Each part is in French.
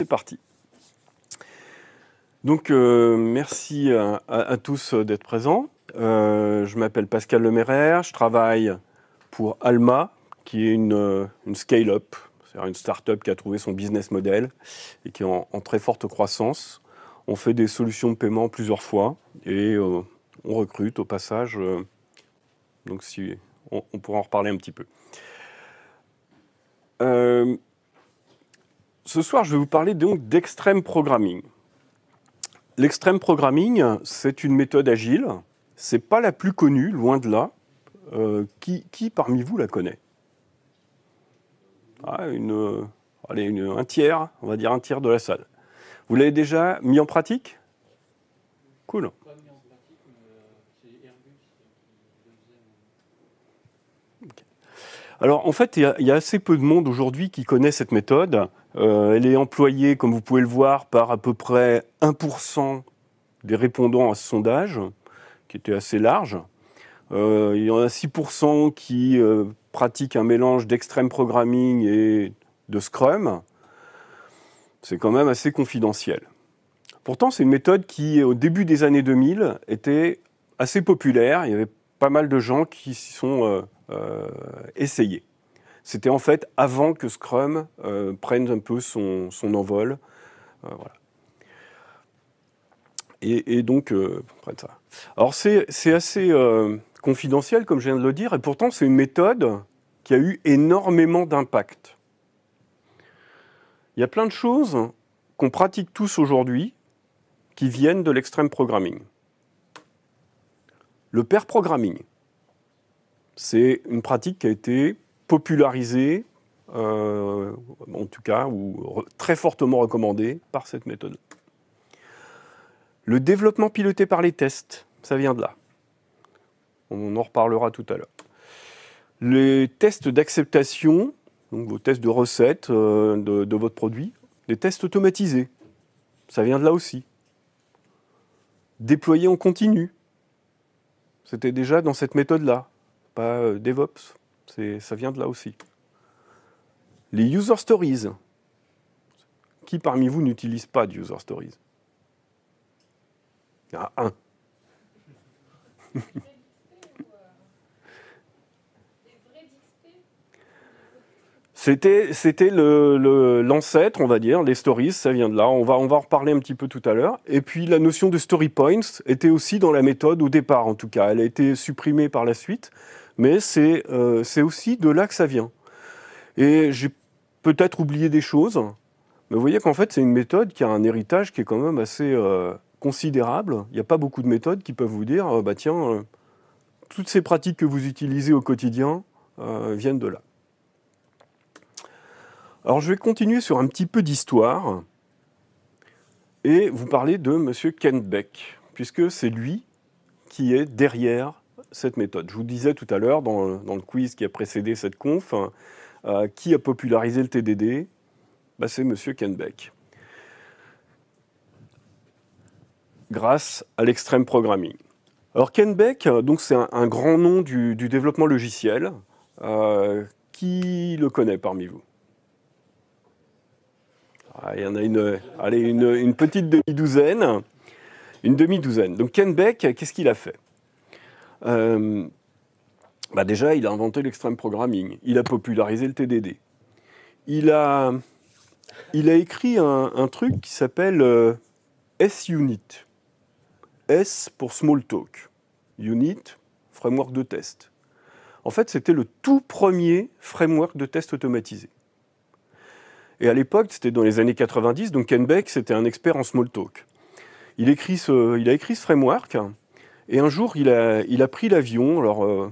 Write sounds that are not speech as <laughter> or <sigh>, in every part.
c'est parti. Donc euh, merci à, tous euh, d'être présents. Euh, je m'appelle Pascal Lemeraire, je travaille pour Alma, qui est une, une scale-up, à une start-up qui a trouvé son business model et qui est en, très forte croissance. On fait des solutions de paiement plusieurs fois et on recrute au passage. donc si on, pourra en reparler un petit peu. Ce soir, je vais vous parler donc d'extrême programming. L'extrême programming, c'est une méthode agile. C'est pas la plus connue, loin de là. Euh, qui, parmi vous la connaît ah, euh, un tiers, on va dire un tiers de la salle. Vous l'avez déjà mis en pratique Cool. Alors en fait, il y, a assez peu de monde aujourd'hui qui connaît cette méthode. Euh, elle est employée, comme vous pouvez le voir, par à peu près 1% des répondants à ce sondage, qui était assez large. Euh, il y en a 6% qui euh, pratiquent un mélange d'extrême programming et de Scrum. C'est quand même assez confidentiel. Pourtant, c'est une méthode qui, au début des années 2000, était assez populaire. Il y avait pas mal de gens qui s'y sont essayés. C'était en fait avant que Scrum euh, prenne un peu son, envol. Euh, voilà. et, donc, euh, ça. Alors, c'est assez confidentiel, comme je viens de le dire, et pourtant, c'est une méthode qui a eu énormément d'impact. Il y a plein de choses qu'on pratique tous aujourd'hui qui viennent de l'extrême programming. Le pair programming, c'est une pratique qui a été popularisé, euh, en tout cas, ou très fortement recommandé par cette méthode. Le développement piloté par les tests, ça vient de là. On en reparlera tout à l'heure. Les tests d'acceptation, donc vos tests de recette euh, de, votre produit, les tests automatisés, ça vient de là aussi. Déployer en continu, c'était déjà dans cette méthode-là, pas euh, DevOps. Ça vient de là aussi. Les user stories. Qui parmi vous n'utilise pas de user stories Il y en a un. <laughs> C'était, c'était le, l'ancêtre, on va dire, les stories, ça vient de là. On va, on va en reparler un petit peu tout à l'heure. Et puis la notion de story points était aussi dans la méthode au départ, en tout cas. Elle a été supprimée par la suite mais euh, c'est aussi de là que ça vient. Et j'ai peut-être oublié des choses, mais vous voyez qu'en fait, c'est une méthode qui a un héritage qui est quand même assez euh, considérable. Il n'y a pas beaucoup de méthodes qui peuvent vous dire, euh, bah tiens, toutes ces pratiques que vous utilisez au quotidien viennent de là. Alors je vais continuer sur un petit peu d'histoire et vous parler de M. Ken Beck, puisque c'est lui qui est derrière cette méthode. Je vous disais tout à l'heure, dans, le quiz qui a précédé cette conf, hein, euh, qui a popularisé le TDD bah, C'est M. Kenbeck. Grâce à l'extrême programming. Alors Kenbeck, euh, donc c'est un, grand nom du, développement logiciel. Euh, qui le connaît parmi vous ah, Il y en a une, allez, une, une petite demi-douzaine. Une demi-douzaine. Donc Kenbeck, qu'est-ce qu'il a fait euh, bah déjà, il a inventé l'extrême programming, il a popularisé le TDD, il a, a écrit un, truc qui s'appelle euh, S-Unit. S pour Smalltalk, Unit, framework de test. En fait, c'était le tout premier framework de test automatisé. Et à l'époque, c'était dans les années 90, donc Ken Beck, c'était un expert en Smalltalk. Il, écrit ce, il a écrit ce framework, et un jour, il a, pris l'avion, alors euh,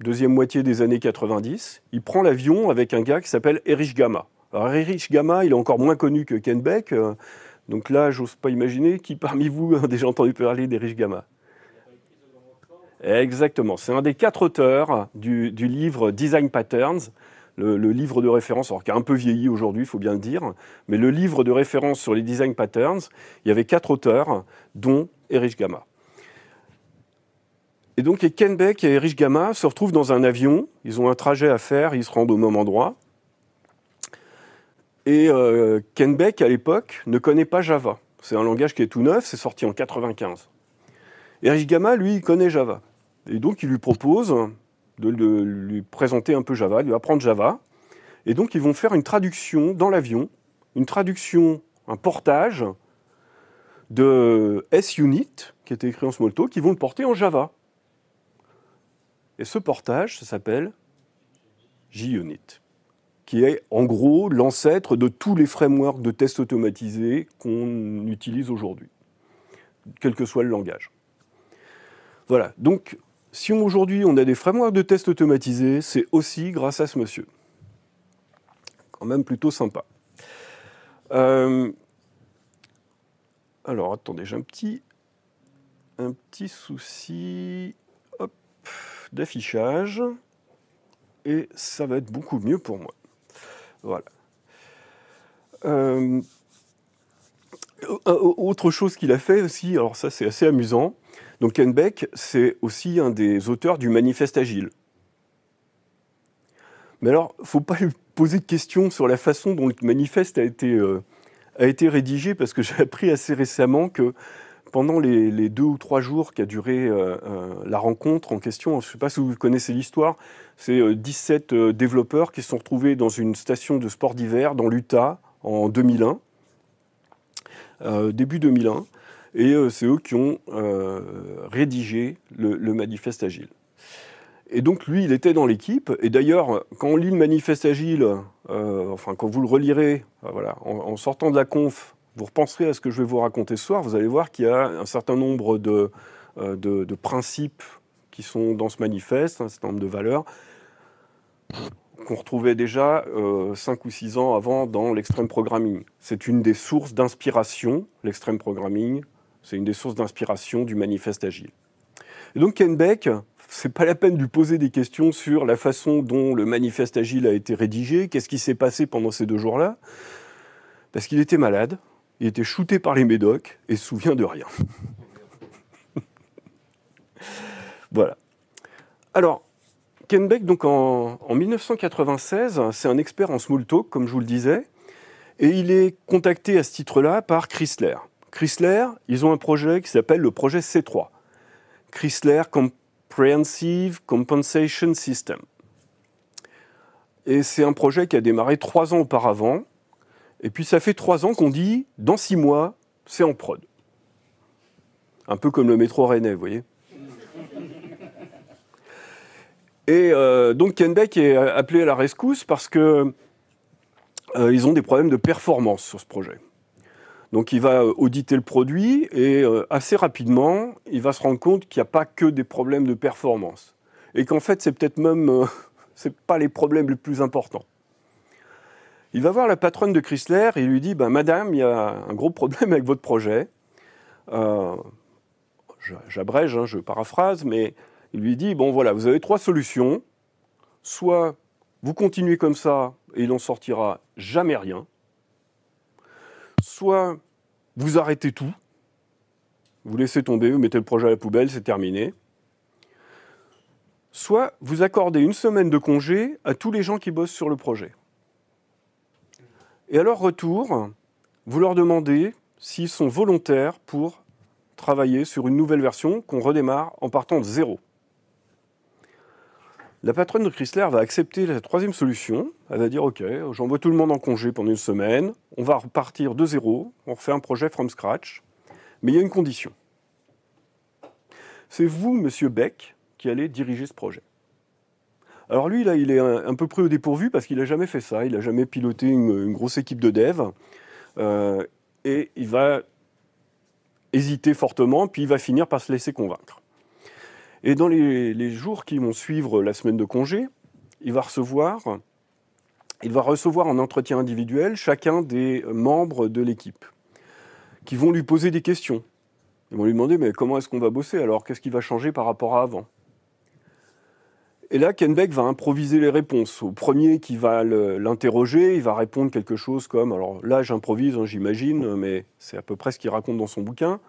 deuxième moitié des années 90, il prend l'avion avec un gars qui s'appelle Erich Gamma. Alors Erich Gamma, il est encore moins connu que Ken Beck, euh, donc là, j'ose pas imaginer qui parmi vous a <laughs> déjà entendu parler d'Erich Gamma. Exactement, c'est un des quatre auteurs du, livre Design Patterns, le, le, livre de référence, alors qui a un peu vieilli aujourd'hui, il faut bien le dire, mais le livre de référence sur les design patterns, il y avait quatre auteurs, dont Erich Gamma. Et donc, et Ken Beck et Erich Gamma se retrouvent dans un avion. Ils ont un trajet à faire, ils se rendent au même endroit. Et Kenbeck euh, Ken Beck, à l'époque, ne connaît pas Java. C'est un langage qui est tout neuf, c'est sorti en 95. Erich Gamma, lui, connaît Java. Et donc, il lui propose de, lui présenter un peu Java, de lui apprendre Java. Et donc, ils vont faire une traduction dans l'avion, une traduction, un portage de S-Unit, qui était écrit en Smalltalk, qui vont le porter en Java. Et ce portage, ça s'appelle JUnit, qui est en gros l'ancêtre de tous les frameworks de tests automatisés qu'on utilise aujourd'hui, quel que soit le langage. Voilà, donc si aujourd'hui on a des frameworks de tests automatisés, c'est aussi grâce à ce monsieur. Quand même plutôt sympa. Euh, alors attendez, j'ai un petit, un petit souci. Hop d'affichage et ça va être beaucoup mieux pour moi. Voilà. Euh, euh, euh, autre chose qu'il a fait aussi, alors ça c'est assez amusant, donc Ken Beck c'est aussi un des auteurs du manifeste agile. Mais alors, faut pas lui poser de questions sur la façon dont le manifeste a été, a été rédigé, parce que <laughs> j'ai appris assez récemment que pendant les, deux ou trois jours qu'a duré euh, euh, la rencontre en question, je ne sais pas si vous connaissez l'histoire, c'est 17 euh, développeurs qui se sont retrouvés dans une station de sport d'hiver dans l'Utah en 2001, début 2001, et c'est eux qui ont rédigé le, manifeste agile. Et donc lui, il était dans l'équipe. Et d'ailleurs, quand on lit le manifeste agile, enfin quand vous le relirez, voilà, en sortant de la conf vous repenserez à ce que je vais vous raconter ce soir, vous allez voir qu'il y a un certain nombre de, euh, de, principes qui sont dans ce manifeste, un certain nombre de valeurs qu'on retrouvait déjà euh, cinq 5 ou six ans avant dans l'extrême programming. C'est une des sources d'inspiration, l'extrême programming, c'est une des sources d'inspiration du manifeste agile. Et donc Ken Beck, c'est pas la peine de lui poser des questions sur la façon dont le manifeste agile a été rédigé, qu'est-ce qui s'est passé pendant ces deux jours-là, parce qu'il était malade, il était shooté par les médocs et se souvient de rien. <laughs> voilà. Alors, Ken Beck, donc en, en 1996, c'est un expert en small talk, comme je vous le disais, et il est contacté à ce titre-là par Chrysler. Chrysler, ils ont un projet qui s'appelle le projet C3, Chrysler Comprehensive Compensation System. Et c'est un projet qui a démarré trois ans auparavant, et puis ça fait trois ans qu'on dit, dans six mois, c'est en prod. Un peu comme le métro rennais, vous voyez. Et euh, donc Kenbeck est appelé à la rescousse parce que euh, ils ont des problèmes de performance sur ce projet. Donc il va euh, auditer le produit et assez rapidement, il va se rendre compte qu'il n'y a pas que des problèmes de performance. Et qu'en fait, c'est peut-être même, <laughs> c'est pas les problèmes les plus importants. Il va voir la patronne de Chrysler et lui dit bah, Madame, il y a un gros problème avec votre projet. Euh, j'abrège, hein, je paraphrase, mais il lui dit Bon, voilà, vous avez trois solutions. Soit vous continuez comme ça et il n'en sortira jamais rien. Soit vous arrêtez tout, vous laissez tomber, vous mettez le projet à la poubelle, c'est terminé. Soit vous accordez une semaine de congé à tous les gens qui bossent sur le projet. Et à leur retour, vous leur demandez s'ils sont volontaires pour travailler sur une nouvelle version qu'on redémarre en partant de zéro. La patronne de Chrysler va accepter la troisième solution. Elle va dire Ok, j'envoie tout le monde en congé pendant une semaine, on va repartir de zéro, on refait un projet from scratch. Mais il y a une condition. C'est vous, monsieur Beck, qui allez diriger ce projet. Alors lui, là, il est un, peu pris au dépourvu parce qu'il n'a jamais fait ça. Il n'a jamais piloté une, grosse équipe de dev. Euh, et il va hésiter fortement, puis il va finir par se laisser convaincre. Et dans les, jours qui vont suivre la semaine de congé, il va recevoir, il va recevoir en entretien individuel chacun des membres de l'équipe qui vont lui poser des questions. Ils vont lui demander mais comment est-ce qu'on va bosser alors Qu'est-ce qui va changer par rapport à avant et là, Beck va improviser les réponses. Au premier qui va l'interroger, il va répondre quelque chose comme, alors là j'improvise, hein, j'imagine, mais c'est à peu près ce qu'il raconte dans son bouquin.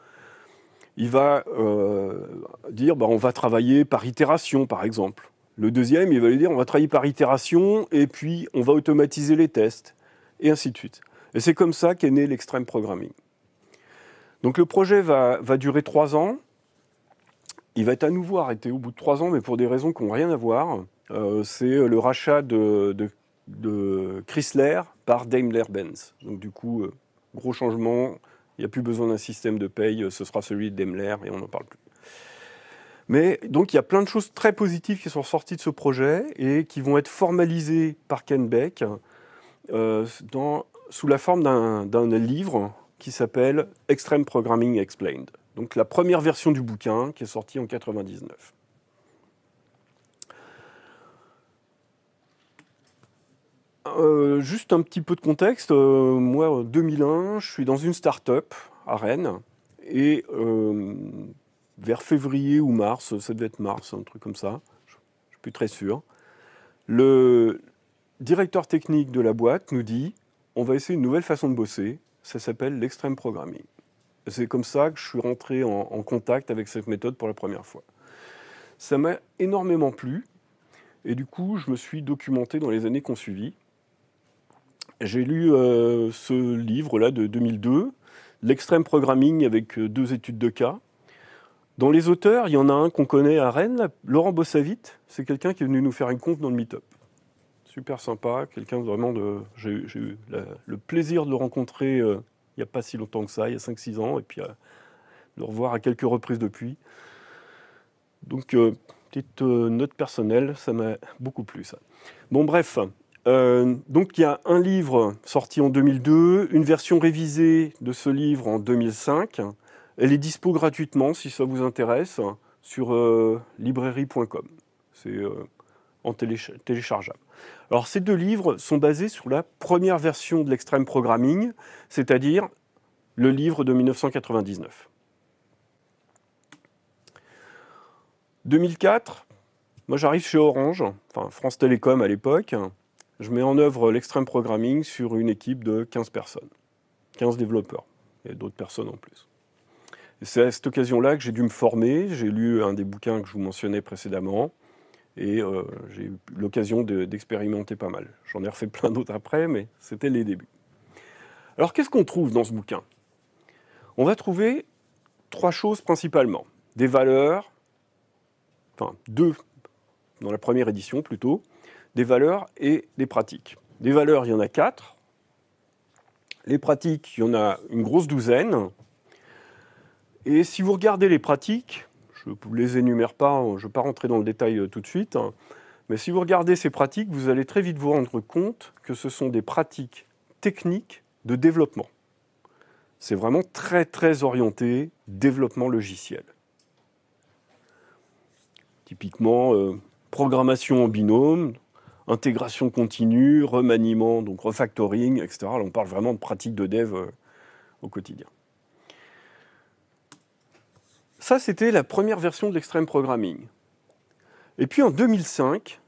Il va euh, dire, bah, on va travailler par itération, par exemple. Le deuxième, il va lui dire, on va travailler par itération, et puis on va automatiser les tests, et ainsi de suite. Et c'est comme ça qu'est né l'extrême programming. Donc le projet va durer trois ans. Il va être à nouveau arrêté au bout de trois ans, mais pour des raisons qui n'ont rien à voir. Euh, c'est euh, le rachat de, Chrysler par Daimler-Benz. Donc du coup, euh, gros changement. Il n'y a plus besoin d'un système de paye. Ce sera celui de Daimler et on n'en parle plus. Mais donc il y a plein de choses très positives qui sont sorties de ce projet et qui vont être formalisées par Ken Beck sous la forme d'un livre qui s'appelle Extreme Programming Explained donc la première version du bouquin qui est sortie en 99. Euh, juste un petit peu de contexte. Euh, moi, en euh, 2001, je suis dans une start-up à Rennes. Et vers février ou mars, ça devait être mars, un truc comme ça, je ne suis plus très sûr, le directeur technique de la boîte nous dit on va essayer une nouvelle façon de bosser, ça s'appelle l'extrême programming. C'est comme ça que je suis rentré en, contact avec cette méthode pour la première fois. Ça m'a énormément plu et du coup, je me suis documenté dans les années qui ont suivi. J'ai lu euh, ce livre-là de 2002, L'extrême programming avec euh, deux études de cas. Dans les auteurs, il y en a un qu'on connaît à Rennes, Laurent Bossavit. C'est quelqu'un qui est venu nous faire une compte dans le Meetup. Super sympa, quelqu'un vraiment de. J'ai eu le plaisir de le rencontrer euh, il n'y a pas si longtemps que ça, il y a 5-6 ans, et puis euh, le revoir à quelques reprises depuis. Donc, euh, petite euh, note personnelle, ça m'a beaucoup plu ça. Bon, bref. donc il y a un livre sorti en 2002, une version révisée de ce livre en 2005. Elle est dispo gratuitement si ça vous intéresse sur librairie.com. C'est en téléchargeable. Alors ces deux livres sont basés sur la première version de l'extrême programming, c'est-à-dire le livre de 1999. 2004, moi j'arrive chez Orange, enfin France Télécom à l'époque, je mets en œuvre l'extrême programming sur une équipe de 15 personnes, 15 développeurs et d'autres personnes en plus. C'est à cette occasion-là que j'ai dû me former, j'ai lu un des bouquins que je vous mentionnais précédemment, et euh, j'ai eu l'occasion d'expérimenter pas mal. J'en ai refait plein d'autres après, mais c'était les débuts. Alors qu'est-ce qu'on trouve dans ce bouquin On va trouver trois choses principalement. Des valeurs, enfin deux dans la première édition plutôt, des valeurs et des pratiques. Des valeurs, il y en a quatre. Les pratiques, il y en a une grosse douzaine. Et si vous regardez les pratiques, je ne les énumère pas, hein, je ne vais pas rentrer dans le détail euh, tout de suite. Hein. Mais si vous regardez ces pratiques, vous allez très vite vous rendre compte que ce sont des pratiques techniques de développement. C'est vraiment très très orienté développement logiciel. Typiquement, euh, programmation en binôme, intégration continue, remaniement, donc refactoring, etc. on parle vraiment de pratiques de dev euh, au quotidien. Ça, c'était la première version de l'extreme programming. Et puis en 2005,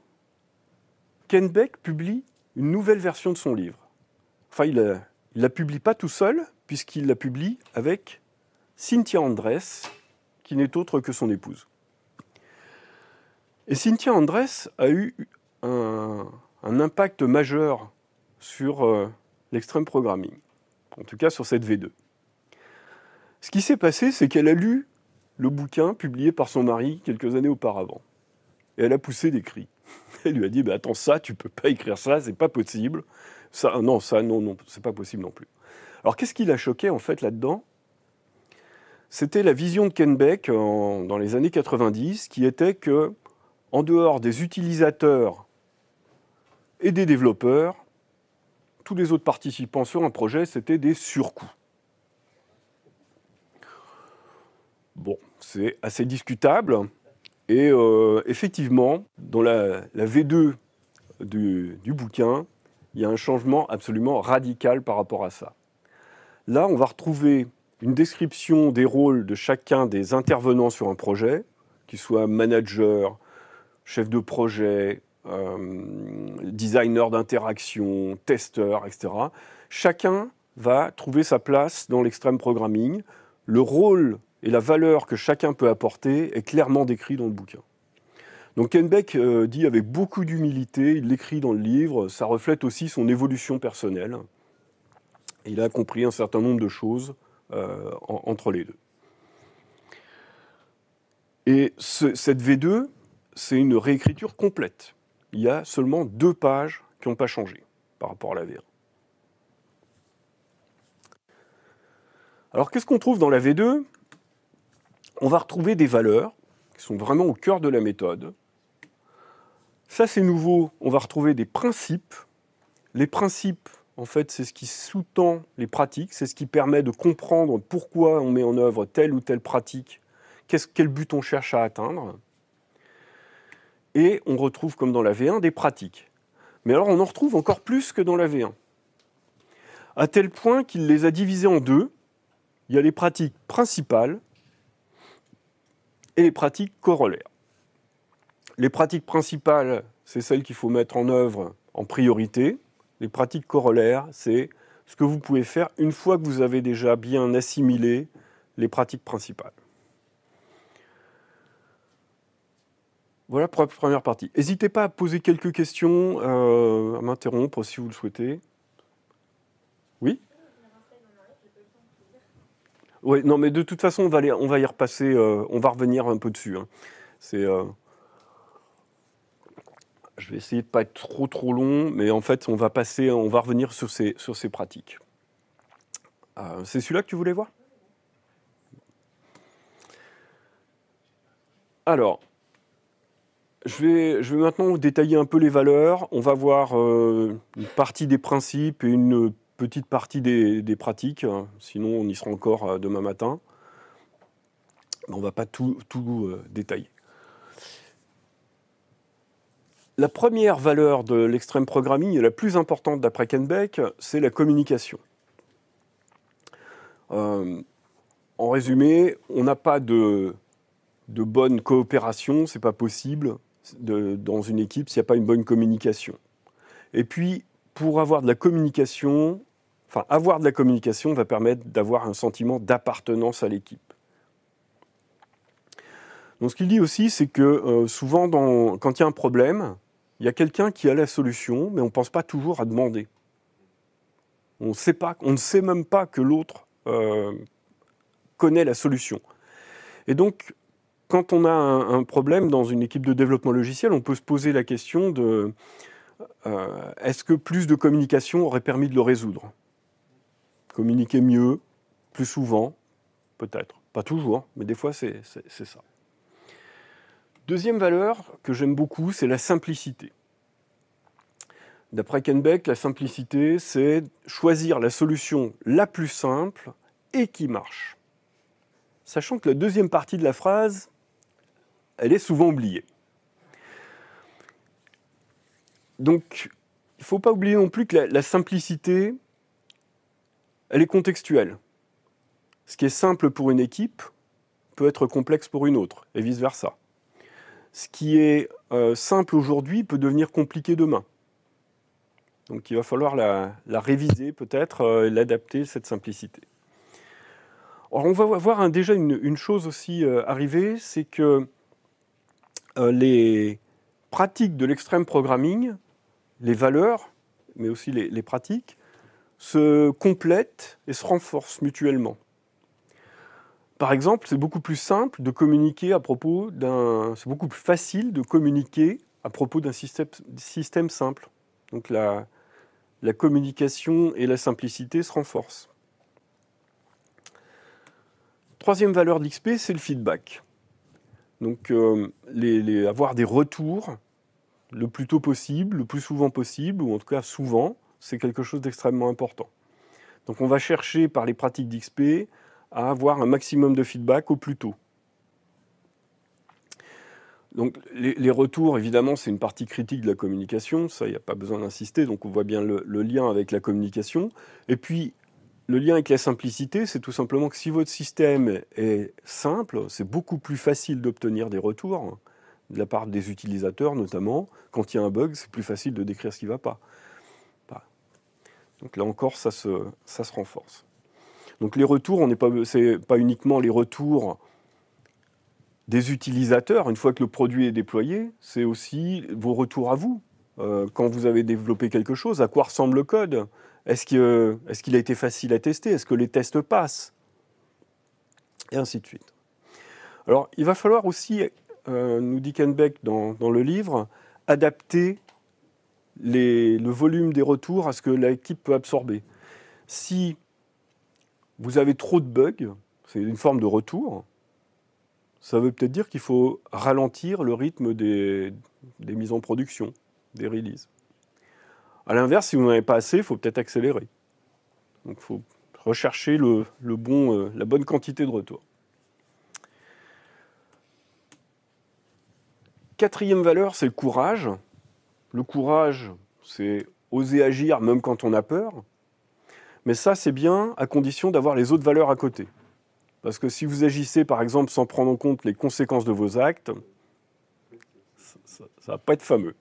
Ken Beck publie une nouvelle version de son livre. Enfin, il ne la publie pas tout seul, puisqu'il la publie avec Cynthia Andress, qui n'est autre que son épouse. Et Cynthia Andres a eu un, impact majeur sur l'Extreme euh, l'extrême programming, en tout cas sur cette V2. Ce qui s'est passé, c'est qu'elle a lu le bouquin publié par son mari quelques années auparavant. Et elle a poussé des cris. <laughs> Elle lui a dit bah, Attends, ça, tu peux pas écrire ça, c'est pas possible. Ça, non, ça, non, non, c'est pas possible non plus. Alors, qu'est-ce qui l'a choqué en fait là-dedans C'était la vision de Kenbeck dans les années 90 qui était que, en dehors des utilisateurs et des développeurs, tous les autres participants sur un projet, c'était des surcoûts. Bon, c'est assez discutable. Et euh, effectivement, dans la, V2 du, bouquin, il y a un changement absolument radical par rapport à ça. Là, on va retrouver une description des rôles de chacun des intervenants sur un projet, qu'ils soient manager, chef de projet, euh, designer d'interaction, testeur, etc. Chacun va trouver sa place dans l'extrême programming. Le rôle et la valeur que chacun peut apporter est clairement décrite dans le bouquin. Donc Kenbeck euh, dit avec beaucoup d'humilité, il l'écrit dans le livre, ça reflète aussi son évolution personnelle. Il a compris un certain nombre de choses euh, entre les deux. Et cette V2, c'est une réécriture complète. Il y a seulement deux pages qui n'ont pas changé par rapport à la V1. Alors qu'est-ce qu'on trouve dans la V2 on va retrouver des valeurs qui sont vraiment au cœur de la méthode. Ça, c'est nouveau. On va retrouver des principes. Les principes, en fait, c'est ce qui sous-tend les pratiques, c'est ce qui permet de comprendre pourquoi on met en œuvre telle ou telle pratique, quel but on cherche à atteindre. Et on retrouve, comme dans la V1, des pratiques. Mais alors, on en retrouve encore plus que dans la V1. À tel point qu'il les a divisées en deux. Il y a les pratiques principales et les pratiques corollaires. Les pratiques principales, c'est celles qu'il faut mettre en œuvre en priorité. Les pratiques corollaires, c'est ce que vous pouvez faire une fois que vous avez déjà bien assimilé les pratiques principales. Voilà pour la première partie. N'hésitez pas à poser quelques questions, euh, à m'interrompre si vous le souhaitez. Oui oui, non, mais de toute façon, on va, aller, on va y repasser, euh, on va revenir un peu dessus. Hein. C'est. Euh, je vais essayer de pas être trop trop long, mais en fait, on va passer, on va revenir sur ces, sur ces pratiques. Euh, c'est celui-là que tu voulais voir Alors, je vais, je vais maintenant détailler un peu les valeurs. On va voir une partie des principes et une petite partie des, pratiques, hein. sinon on y sera encore euh, demain matin. on ne va pas tout, euh, détailler. La première valeur de l'extrême programming et la plus importante d'après Kenbeck, c'est la communication. Euh, en résumé, on n'a pas de, bonne coopération, c'est pas possible dans une équipe s'il n'y a pas une bonne communication. Et puis, pour avoir de la communication, Enfin, avoir de la communication va permettre d'avoir un sentiment d'appartenance à l'équipe. Donc, ce qu'il dit aussi, c'est que euh, souvent, quand il y a un problème, il y a quelqu'un qui a la solution, mais on ne pense pas toujours à demander. On, ne sait même pas que l'autre euh, connaît la solution. Et donc, quand on a un, problème dans une équipe de développement logiciel, on peut se poser la question de euh, est-ce que plus de communication aurait permis de le résoudre Communiquer mieux, plus souvent, peut-être. Pas toujours, mais des fois c'est ça. Deuxième valeur que j'aime beaucoup, c'est la simplicité. D'après Kenbeck, la simplicité, c'est choisir la solution la plus simple et qui marche. Sachant que la deuxième partie de la phrase, elle est souvent oubliée. Donc, il ne faut pas oublier non plus que la, la simplicité, elle est contextuelle. Ce qui est simple pour une équipe peut être complexe pour une autre, et vice-versa. Ce qui est euh, simple aujourd'hui peut devenir compliqué demain. Donc il va falloir la, réviser peut-être, euh, l'adapter, cette simplicité. Alors on va voir déjà une, chose aussi euh, arriver, c'est que les pratiques de l'extrême programming, les valeurs, mais aussi les pratiques, se complètent et se renforcent mutuellement. Par exemple, c'est beaucoup plus simple de communiquer à propos d'un. beaucoup plus facile de communiquer à propos d'un système, simple. Donc la, communication et la simplicité se renforcent. Troisième valeur de c'est le feedback. Donc euh, avoir des retours le plus tôt possible, le plus souvent possible, ou en tout cas souvent, c'est quelque chose d'extrêmement important. Donc on va chercher par les pratiques d'XP à avoir un maximum de feedback au plus tôt. Donc les, retours, évidemment, c'est une partie critique de la communication, ça, il n'y a pas besoin d'insister, donc on voit bien le, le lien avec la communication. Et puis, le lien avec la simplicité, c'est tout simplement que si votre système est simple, c'est beaucoup plus facile d'obtenir des retours hein, de la part des utilisateurs notamment. Quand il y a un bug, c'est plus facile de décrire ce qui ne va pas. Donc là encore, ça se, ça se renforce. Donc les retours, ce n'est pas, pas uniquement les retours des utilisateurs, une fois que le produit est déployé, c'est aussi vos retours à vous. Euh, quand vous avez développé quelque chose, à quoi ressemble le code Est-ce qu'il a été facile à tester Est-ce que les tests passent Et ainsi de suite. Alors, il va falloir aussi, euh, nous dit Kenbeck dans, dans, le livre, adapter le volume des retours à ce que l'équipe peut absorber. Si vous avez trop de bugs, c'est une forme de retour, ça veut peut-être dire qu'il faut ralentir le rythme des, mises en production, des releases. A l'inverse, si vous n'en avez pas assez, il faut peut-être accélérer. Donc il faut rechercher le, bon, euh, la bonne quantité de retours. Quatrième valeur, c'est le courage. Le courage, c'est oser agir même quand on a peur. Mais ça, c'est bien à condition d'avoir les autres valeurs à côté. Parce que si vous agissez, par exemple, sans prendre en compte les conséquences de vos actes, ça ne va pas être fameux.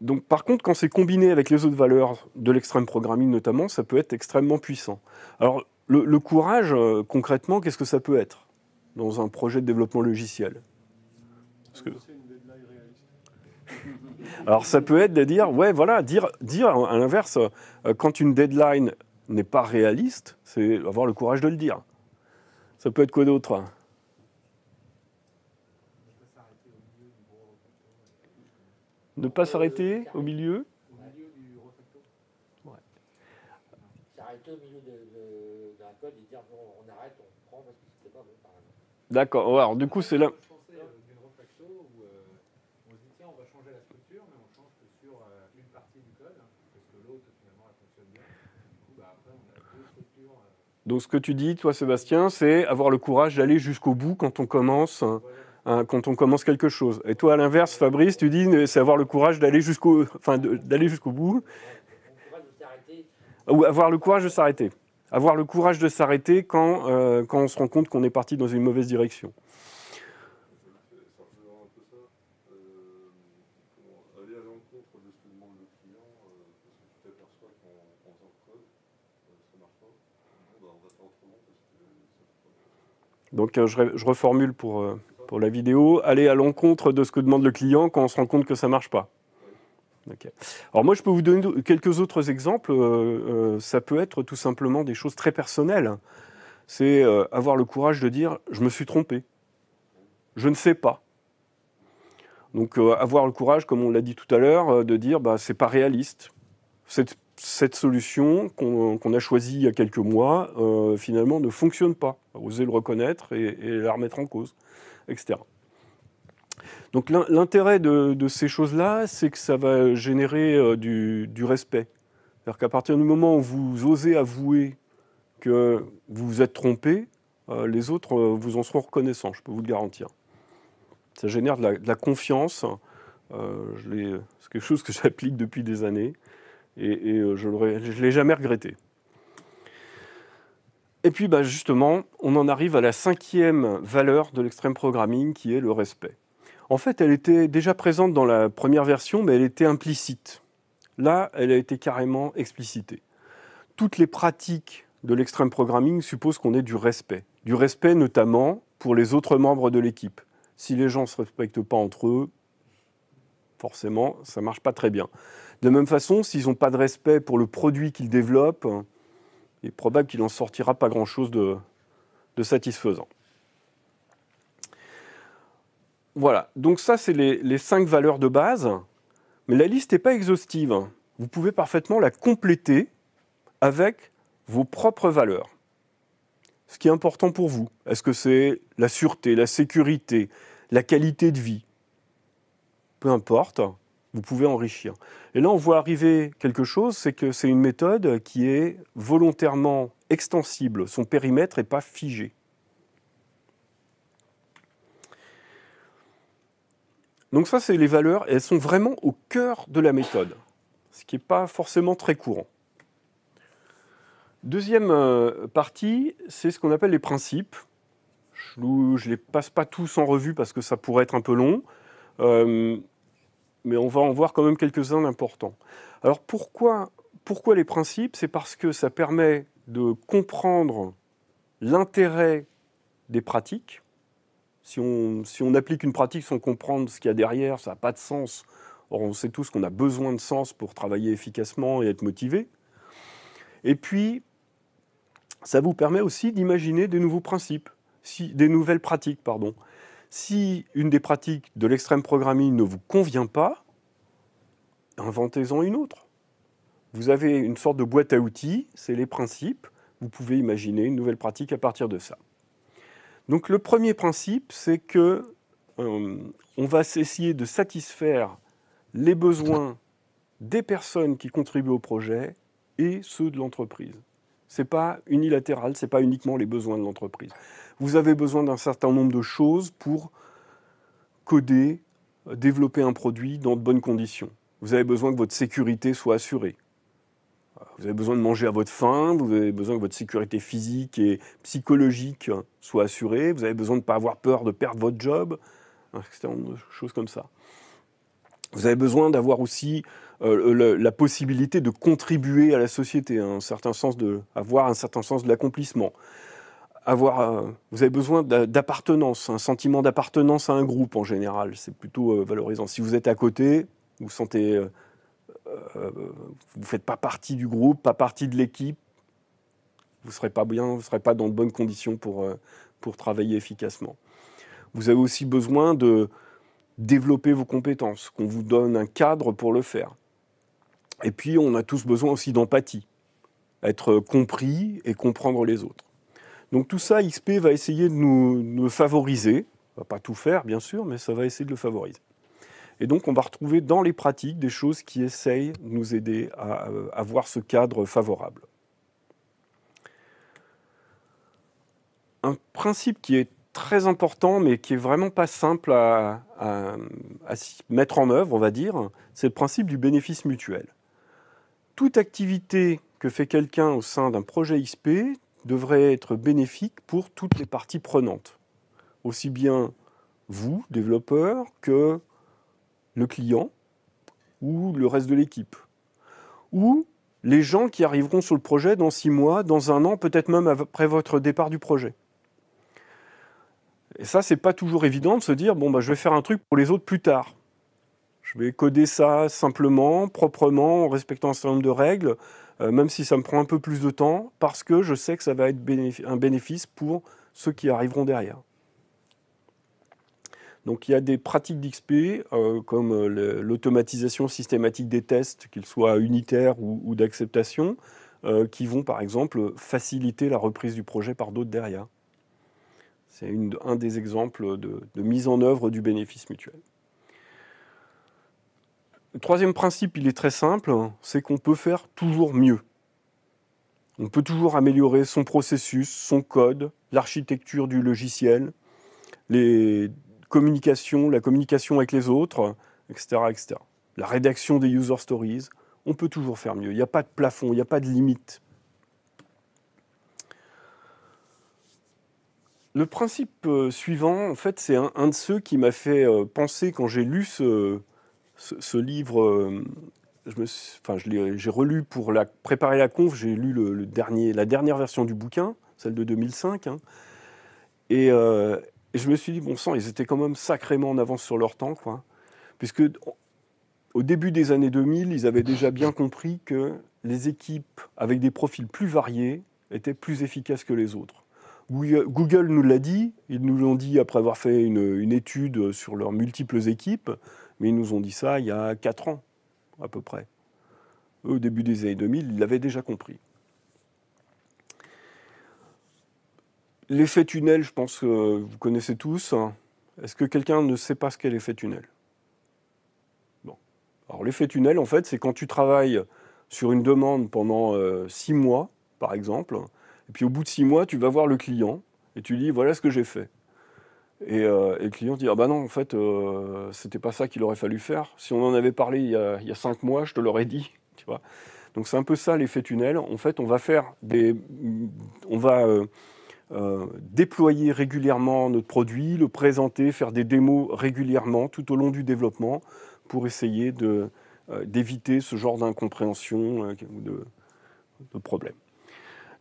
Donc, par contre, quand c'est combiné avec les autres valeurs de l'extrême programming notamment, ça peut être extrêmement puissant. Alors, le, courage, euh, concrètement, qu'est-ce que ça peut être dans un projet de développement logiciel alors ça peut être de dire, ouais, voilà, dire, à l'inverse, euh, quand une deadline n'est pas réaliste, c'est avoir le courage de le dire. Ça peut être quoi d'autre Ne pas s'arrêter au milieu du refacto Ne pas S'arrêter au milieu Au au milieu milieu du Ouais. S'arrêter d'un code et dire, bon, on arrête, on prend parce que c'était pas bon, par exemple. D'accord, alors du coup, c'est là. Donc ce que tu dis, toi Sébastien, c'est avoir le courage d'aller jusqu'au bout quand on commence. Hein, hein, quand on commence quelque chose. Et toi, à l'inverse, Fabrice, tu dis, c'est avoir le courage d'aller jusqu'au, d'aller jusqu'au bout. Ou avoir le courage de s'arrêter. Avoir le courage de s'arrêter quand euh, on se rend compte qu'on est parti dans une mauvaise direction. Donc euh, je, reformule pour, euh, pour, la vidéo, aller à l'encontre de ce que demande le client quand on se rend compte que ça ne marche pas. Alors moi, je peux vous donner quelques autres exemples. Euh, ça peut être tout simplement des choses très personnelles. C'est avoir le courage de dire je me suis trompé, je ne sais pas. Donc avoir le courage, comme on l'a dit tout à l'heure, de dire bah, c'est pas réaliste, cette solution qu'on a choisie il y a quelques mois, euh, finalement, ne fonctionne pas. Oser le reconnaître et, la remettre en cause, etc. Donc l'intérêt de, ces choses-là, c'est que ça va générer euh, du, respect. C'est-à-dire qu'à partir du moment où vous osez avouer que vous vous êtes trompé, euh, les autres vous en seront reconnaissants, je peux vous le garantir. Ça génère de la, confiance. c'est quelque chose que <laughs> j'applique depuis des années et, euh, je ne l'ai jamais regretté. Et puis bah, justement, on en arrive à la cinquième valeur de l'extrême programming qui est le respect. En fait, elle était déjà présente dans la première version, mais elle était implicite. Là, elle a été carrément explicitée. Toutes les pratiques de l'extrême programming supposent qu'on ait du respect. Du respect notamment pour les autres membres de l'équipe. Si les gens ne se respectent pas entre eux, forcément, ça ne marche pas très bien. De la même façon, s'ils n'ont pas de respect pour le produit qu'ils développent, il est probable qu'il n'en sortira pas grand-chose de, satisfaisant. Voilà, donc ça, c'est les cinq valeurs de base. Mais la liste n'est pas exhaustive. Vous pouvez parfaitement la compléter avec vos propres valeurs. Ce qui est important pour vous. Est-ce que c'est la sûreté, la sécurité, la qualité de vie Peu importe vous pouvez enrichir. Et là, on voit arriver quelque chose, c'est que c'est une méthode qui est volontairement extensible. Son périmètre n'est pas figé. Donc ça, c'est les valeurs, elles sont vraiment au cœur de la méthode, ce qui n'est pas forcément très courant. Deuxième euh, partie, c'est ce qu'on appelle les principes. Je ne les passe pas tous en revue parce que ça pourrait être un peu long. Euh, mais on va en voir quand même quelques-uns d'importants. Alors pourquoi, pourquoi les principes C'est parce que ça permet de comprendre l'intérêt des pratiques. Si on, si on, applique une pratique sans comprendre ce qu'il y a derrière, ça n'a pas de sens. Or, on sait tous qu'on a besoin de sens pour travailler efficacement et être motivé. Et puis, ça vous permet aussi d'imaginer des nouveaux principes, si, des nouvelles pratiques, pardon. Si une des pratiques de l'extrême programming ne vous convient pas, inventez-en une autre. Vous avez une sorte de boîte à outils, c'est les principes. Vous pouvez imaginer une nouvelle pratique à partir de ça. Donc le premier principe, c'est que euh, on va essayer de satisfaire les besoins des personnes qui contribuent au projet et ceux de l'entreprise n'est pas unilatéral, ce n'est pas uniquement les besoins de l'entreprise. Vous avez besoin d'un certain nombre de choses pour coder, développer un produit dans de bonnes conditions. Vous avez besoin que votre sécurité soit assurée. Vous avez besoin de manger à votre faim, vous avez besoin que votre sécurité physique et psychologique soit assurée, vous avez besoin de ne pas avoir peur de perdre votre job, un certain de choses comme ça. Vous avez besoin d'avoir aussi euh, la, possibilité de contribuer à la société, un certain sens de, avoir un certain sens de l'accomplissement. Avoir, euh, vous avez besoin d'appartenance, un sentiment d'appartenance à un groupe en général. C'est plutôt euh, valorisant. Si vous êtes à côté, vous sentez, vous faites pas partie du groupe, pas partie de l'équipe. Vous serez pas bien, vous serez pas dans de bonnes conditions pour pour travailler efficacement. Vous avez aussi besoin de développer vos compétences, qu'on vous donne un cadre pour le faire. Et puis, on a tous besoin aussi d'empathie, être compris et comprendre les autres. Donc tout ça, XP va essayer de nous, favoriser. On va pas tout faire, bien sûr, mais ça va essayer de le favoriser. Et donc, on va retrouver dans les pratiques des choses qui essayent de nous aider à avoir ce cadre favorable. Un principe qui est très important, mais qui est vraiment pas simple à, à mettre en œuvre, on va dire, c'est le principe du bénéfice mutuel toute activité que fait quelqu'un au sein d'un projet XP devrait être bénéfique pour toutes les parties prenantes, aussi bien vous, développeur, que le client ou le reste de l'équipe, ou les gens qui arriveront sur le projet dans six mois, dans un an, peut-être même après votre départ du projet. Et ça, c'est pas toujours évident de se dire bon bah je vais faire un truc pour les autres plus tard. Je vais coder ça simplement, proprement, en respectant un certain nombre de règles, euh, même si ça me prend un peu plus de temps, parce que je sais que ça va être un bénéfice pour ceux qui arriveront derrière. Donc il y a des pratiques d'XP euh, comme euh, l'automatisation systématique des tests, qu'ils soient unitaires ou, d'acceptation, qui vont par exemple faciliter la reprise du projet par d'autres derrière. C'est un des exemples de mise en œuvre du bénéfice mutuel. Le troisième principe, il est très simple, c'est qu'on peut faire toujours mieux. On peut toujours améliorer son processus, son code, l'architecture du logiciel, les communications, la communication avec les autres, etc., etc. La rédaction des user stories, on peut toujours faire mieux. Il n'y a pas de plafond, il n'y a pas de limite. Le principe euh, suivant, en fait, c'est un, de ceux qui m'a fait euh, penser, quand j'ai lu ce, ce, livre, euh, je me, enfin, j'ai relu pour la, préparer la conf, j'ai lu le, dernier, la dernière version du bouquin, celle de 2005. Hein. Euh, et, je me suis dit, bon sang, ils étaient quand même sacrément en avance sur leur temps, quoi. Puisque au début des années 2000, ils avaient déjà bien compris que les équipes avec des profils plus variés étaient plus efficaces que les autres. Google nous l'a dit, ils nous l'ont dit après avoir fait une, étude sur leurs multiples équipes, mais ils nous ont dit ça il y a 4 ans, à peu près. Au début des années 2000, ils l'avaient déjà compris. L'effet tunnel, je pense que vous connaissez tous. Hein. Est-ce que quelqu'un ne sait pas ce qu'est l'effet tunnel Bon. Alors l'effet tunnel, en fait, c'est quand tu travailles sur une demande pendant 6 euh, mois, par exemple, et puis au bout de 6 mois, tu vas voir le client et tu dis, voilà ce que j'ai fait. Euh, et, le client dit Ah bah non, en fait, ce euh, c'était pas ça qu'il aurait fallu faire. Si on en avait parlé il y a, cinq mois, je te l'aurais dit. Tu Donc c'est un peu ça l'effet tunnel. En fait, on va faire On va. Euh, déployer régulièrement notre produit, le présenter, faire des démos régulièrement tout au long du développement pour essayer d'éviter ce genre d'incompréhension ou de, de problème.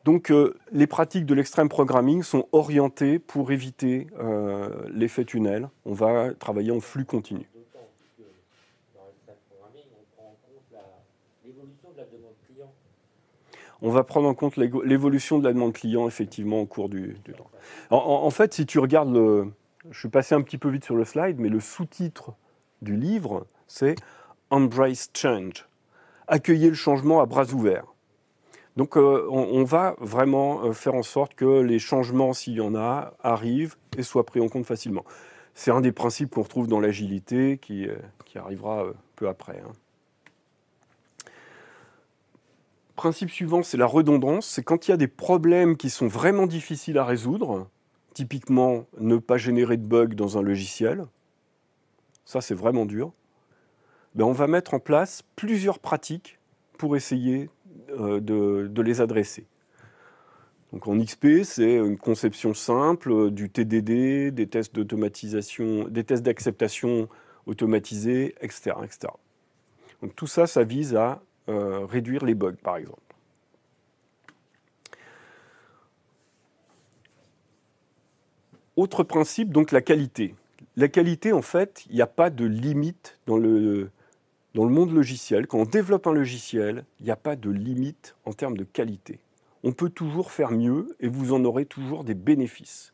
Donc euh, les pratiques de l'extrême programming sont orientées pour éviter euh, l'effet tunnel. On va travailler en flux continu. on va prendre en compte l'évolution de la demande client, effectivement, au cours du, temps. En, en, fait, si tu regardes le... Je suis passé un petit peu vite sur le slide, mais le sous-titre du livre, c'est Embrace Change, accueillir le changement à bras ouverts. Donc euh, on, va vraiment euh, faire en sorte que les changements, s'il y en a, arrivent et soient pris en compte facilement. C'est un des principes qu'on retrouve dans l'agilité qui, euh, qui, arrivera peu après. Le hein. Principe suivant, c'est la redondance. C'est quand il y a des problèmes qui sont vraiment difficiles à résoudre, typiquement ne pas générer de bugs dans un logiciel, ça c'est vraiment dur, ben, on va mettre en place plusieurs pratiques pour essayer euh, de, les adresser. Donc en XP, c'est une conception simple euh, du TDD, des tests d'automatisation, des tests d'acceptation automatisés, etc., Donc tout ça, ça vise à euh, réduire les bugs, par exemple. Autre principe, donc la qualité. La qualité, en fait, il n'y a pas de limite dans le, dans le monde logiciel, quand on développe un logiciel, il n'y a pas de limite en termes de qualité. On peut toujours faire mieux et vous en aurez toujours des bénéfices.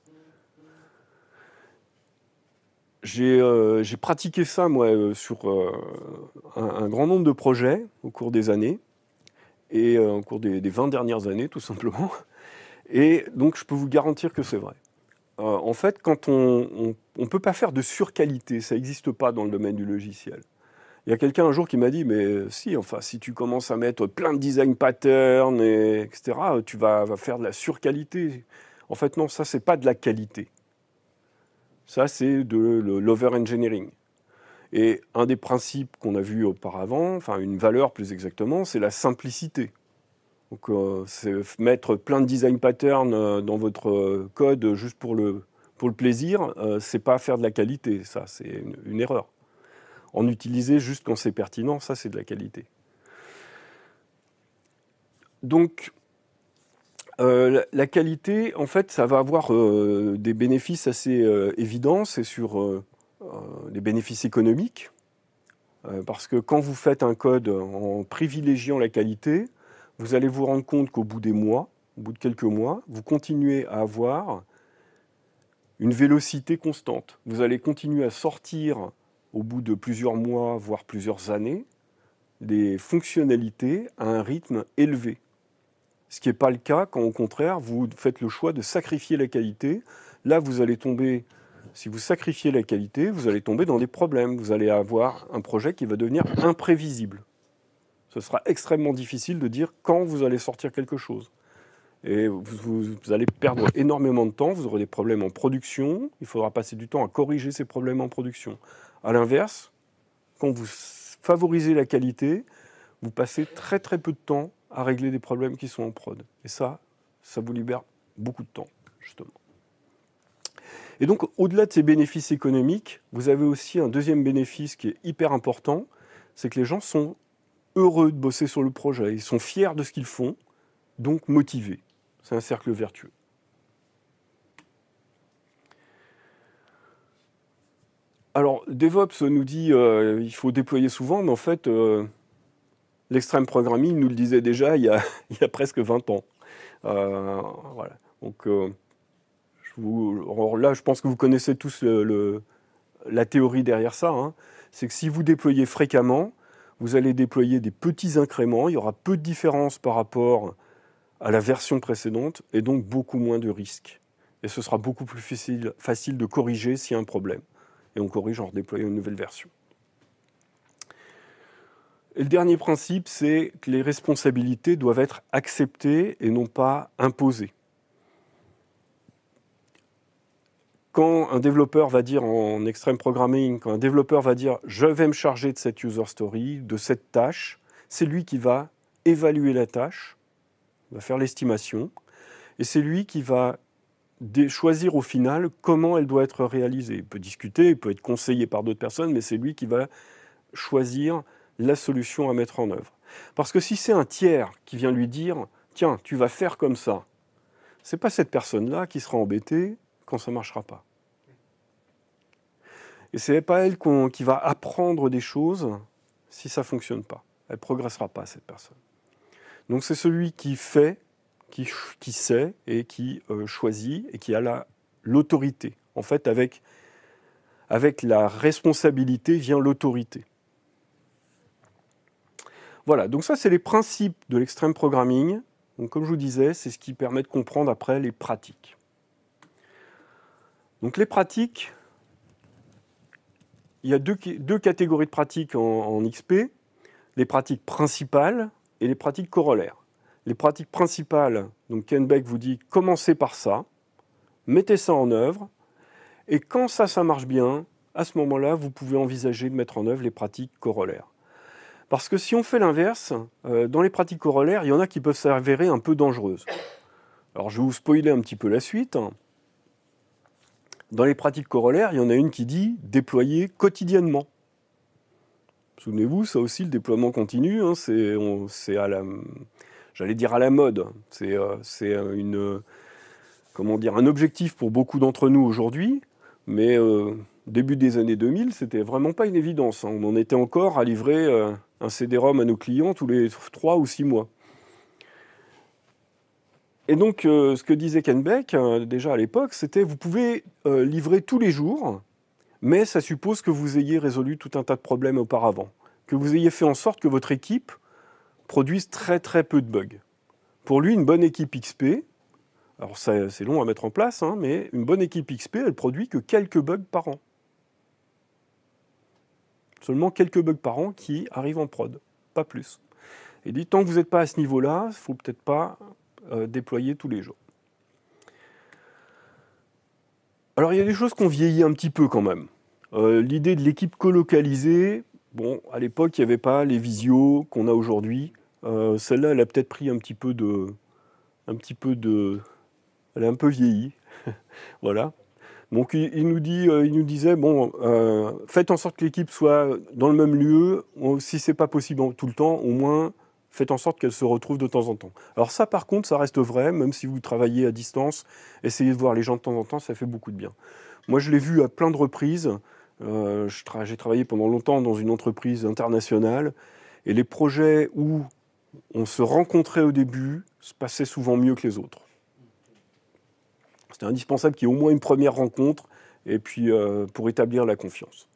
J'ai euh, pratiqué ça, moi, euh, sur euh, un, grand nombre de projets au cours des années, et au cours des, des, 20 dernières années, tout simplement. Et donc, je peux vous garantir que c'est vrai. en fait, quand on ne peut pas faire de surqualité, ça n'existe pas dans le domaine du logiciel. Il y a quelqu'un un jour qui m'a dit, mais euh, si, enfin, si tu commences à mettre plein de design patterns, et, etc., euh, tu vas, faire de la surqualité. En fait, non, ça, n'est pas de la qualité. Ça, c'est de l'over-engineering. Et un des principes qu'on a vu auparavant, enfin, une valeur plus exactement, c'est la simplicité. Donc, euh, c'est mettre plein de design patterns dans votre code juste pour le, pour le plaisir, ce n'est pas faire de la qualité, ça, c'est une erreur en utiliser juste quand c'est pertinent, ça c'est de la qualité. Donc, euh, la qualité, en fait, ça va avoir euh, des bénéfices assez euh, évidents, c'est sur les bénéfices économiques, parce que quand vous faites un code en privilégiant la qualité, vous allez vous rendre compte qu'au bout des mois, au bout de quelques mois, vous continuez à avoir une vélocité constante. Vous allez continuer à sortir au bout de plusieurs mois, voire plusieurs années, des fonctionnalités à un rythme élevé. Ce qui n'est pas le cas quand, au contraire, vous faites le choix de sacrifier la qualité. Là, vous allez tomber, si vous sacrifiez la qualité, vous allez tomber dans des problèmes. Vous allez avoir un projet qui va devenir imprévisible. Ce sera extrêmement difficile de dire quand vous allez sortir quelque chose. Et vous, vous allez perdre énormément de temps, vous aurez des problèmes en production, il faudra passer du temps à corriger ces problèmes en production, à l'inverse, quand vous favorisez la qualité, vous passez très très peu de temps à régler des problèmes qui sont en prod. Et ça, ça vous libère beaucoup de temps, justement. Et donc, au-delà de ces bénéfices économiques, vous avez aussi un deuxième bénéfice qui est hyper important, c'est que les gens sont heureux de bosser sur le projet, ils sont fiers de ce qu'ils font, donc motivés. C'est un cercle vertueux. Alors, DevOps nous dit euh, il faut déployer souvent, mais en fait, euh, l'extrême programming nous le disait déjà il y a, <laughs> presque 20 ans. Euh, donc, là, je pense que vous connaissez tous la théorie derrière ça. Hein. C'est que si vous déployez fréquemment, vous allez déployer des petits incréments, il y aura peu de différence par rapport à la version précédente et donc beaucoup moins de risques. Et ce sera beaucoup plus facile, facile de corriger s'il y a un problème et on corrige en redéployant une nouvelle version. Et le dernier principe, c'est que les responsabilités doivent être acceptées et non pas imposées. Quand un développeur va dire en extreme programming, quand un développeur va dire je vais me charger de cette user story, de cette tâche, c'est lui qui va évaluer la tâche, va faire l'estimation, et c'est lui qui va de choisir au final comment elle doit être réalisée. Il peut discuter, il peut être conseillé par d'autres personnes, mais c'est lui qui va choisir la solution à mettre en œuvre. Parce que si c'est un tiers qui vient lui dire Tiens, tu vas faire comme ça, c'est pas cette personne-là qui sera embêtée quand ça ne marchera pas. Et c'est pas elle qui va apprendre des choses si ça ne fonctionne pas. Elle ne progressera pas, cette personne. Donc c'est celui qui fait qui, sait et qui euh, choisit et qui a la, l'autorité. En fait, avec, avec la responsabilité vient l'autorité. Voilà, donc ça c'est les principes de l'extrême programming. Donc comme je vous disais, c'est ce qui permet de comprendre après les pratiques. Donc les pratiques, il y a deux, deux catégories de pratiques en XP, les pratiques principales et les pratiques corollaires les pratiques principales, donc Ken Beck vous dit commencez par ça, mettez ça en œuvre, et quand ça, ça marche bien, à ce moment-là, vous pouvez envisager de mettre en œuvre les pratiques corollaires. Parce que si on fait l'inverse, euh, dans les pratiques corollaires, il y en a qui peuvent s'avérer un peu dangereuses. Alors je vais vous spoiler un petit peu la suite. Dans les pratiques corollaires, il y en a une qui dit déployer quotidiennement. Souvenez-vous, ça aussi, le déploiement continu, hein, c'est à la j'allais dire à la mode. C'est euh, euh, une comment dire un objectif pour beaucoup d'entre nous aujourd'hui, mais euh, début des années 2000, c'était vraiment pas une évidence. Hein. On en était encore à livrer un CD-ROM à nos clients tous les trois ou six mois. Et donc, ce que disait Ken Beck, déjà à l'époque, c'était vous pouvez livrer tous les jours, mais ça suppose que vous ayez résolu tout un tas de problèmes auparavant, que vous ayez fait en sorte que votre équipe produisent très très peu de bugs. Pour lui, une bonne équipe XP, alors c'est long à mettre en place, hein, mais une bonne équipe XP, elle produit que quelques bugs par an. Seulement quelques bugs par an qui arrivent en prod, pas plus. Et dit, tant que vous n'êtes pas à ce niveau-là, il ne faut peut-être pas euh, déployer tous les jours. Alors il y a des choses qu'on vieillit un petit peu quand même. Euh, l'idée de l'équipe colocalisée, Bon, à l'époque, il n'y avait pas les visios qu'on a aujourd'hui. Euh, celle-là, elle a peut-être pris un petit peu de. Un petit peu de. Elle a un peu vieilli. <laughs> voilà. Donc il, nous dit, euh, il nous disait bon, euh, faites en sorte que l'équipe soit dans le même lieu. Si c'est pas possible tout le temps, au moins faites en sorte qu'elle se retrouve de temps en temps. Alors ça, par contre, ça reste vrai, même si vous travaillez à distance, essayez de voir les gens de temps en temps, ça fait beaucoup de bien. Moi, je l'ai vu à plein de reprises. Euh, j'ai travaillé pendant longtemps dans une entreprise internationale et les projets où on se rencontrait au début se passaient souvent mieux que les autres. C'était indispensable qu'il y ait au moins une première rencontre et puis euh, pour établir la confiance.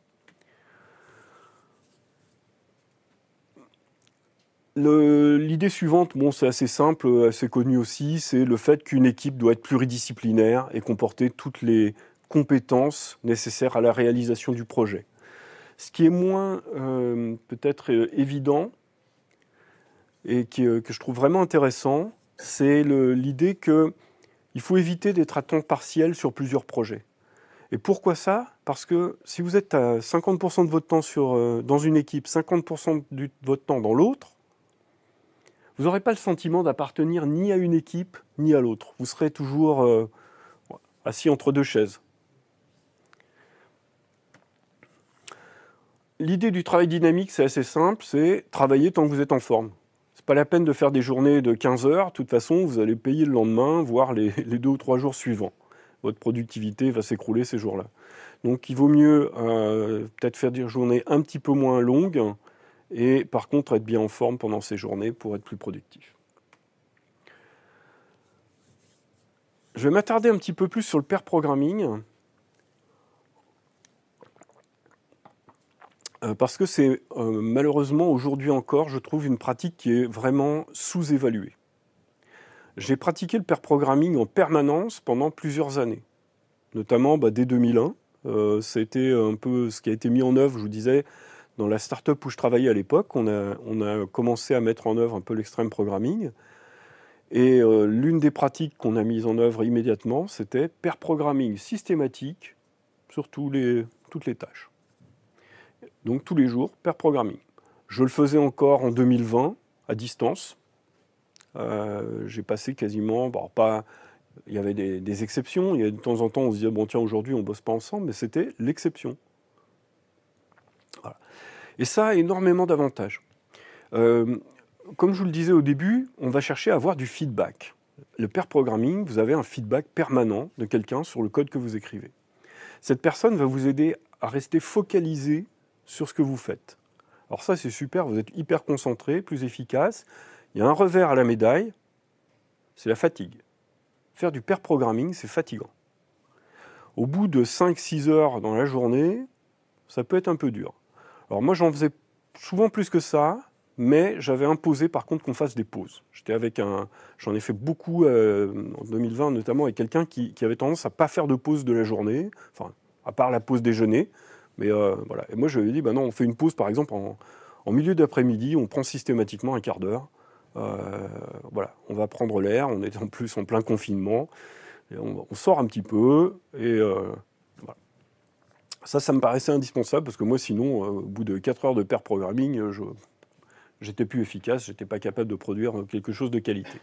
L'idée suivante, bon, c'est assez simple, euh, assez connue aussi, c'est le fait qu'une équipe doit être pluridisciplinaire et comporter toutes les, compétences nécessaires à la réalisation du projet. Ce qui est moins euh, peut-être euh, évident et euh, que je trouve vraiment intéressant, c'est l'idée que il faut éviter d'être à temps partiel sur plusieurs projets. Et pourquoi ça Parce que si vous êtes à 50% de votre temps sur, dans une équipe, 50% de votre temps dans l'autre, vous n'aurez pas le sentiment d'appartenir ni à une équipe ni à l'autre. Vous serez toujours assis entre deux chaises. l'idée du travail dynamique, c'est assez simple, c'est travailler tant que vous êtes en forme. C'est pas la peine de faire des journées de 15 heures, de toute façon, vous allez payer le lendemain, voire <laughs> les, deux ou trois jours suivants. Votre productivité va s'écrouler ces jours-là. Donc il vaut mieux euh, peut-être faire des journées un petit peu moins longues et par contre être bien en forme pendant ces journées pour être plus productif. Je vais m'attarder un petit peu plus sur le pair programming. Euh, parce que c'est euh, malheureusement aujourd'hui encore, je trouve, une pratique qui est vraiment sous-évaluée. J'ai pratiqué le pair programming en permanence pendant plusieurs années, notamment bah, dès 2001. C'était euh, un peu ce qui a été mis en œuvre, je vous disais, dans la start-up où je travaillais à l'époque. On a, commencé à mettre en œuvre un peu l'extrême programming. Et l'une des pratiques qu'on a mises en œuvre immédiatement, c'était pair programming systématique sur toutes les tâches donc tous les jours, pair programming. Je le faisais encore en 2020, à distance. Euh, j'ai passé quasiment, pas, il y avait des, exceptions, il y de temps en temps on se disait, bon tiens, aujourd'hui on bosse pas ensemble, mais c'était l'exception. Et ça a énormément d'avantages. Euh, comme je vous le disais au début, on va chercher à avoir du feedback. Le pair programming, vous avez un feedback permanent de quelqu'un sur le code que vous écrivez. Cette personne va vous aider à rester focalisé sur ce que vous faites. Alors ça, c'est super, vous êtes hyper concentré, plus efficace. Il y a un revers à la médaille, c'est la fatigue. Faire du pair programming, c'est fatigant. Au bout de 5-6 heures dans la journée, ça peut être un peu dur. Alors moi, j'en faisais souvent plus que ça, mais j'avais imposé par contre qu'on fasse des pauses. J'étais avec un, j'en ai fait beaucoup euh, en 2020 notamment avec quelqu'un qui, qui, avait tendance à pas faire de pause de la journée, enfin à part la pause déjeuner, mais euh, Et moi, je lui ai dit, bah non, on fait une pause, par exemple, en, milieu d'après-midi, on prend systématiquement un quart d'heure. Euh, voilà, on va prendre l'air, on est en plus en plein confinement, on, sort un petit peu, et euh, Ça, ça me paraissait indispensable, parce que moi, sinon, au bout de 4 heures de pair programming, j'étais plus efficace, j'étais pas capable de produire quelque chose de qualité.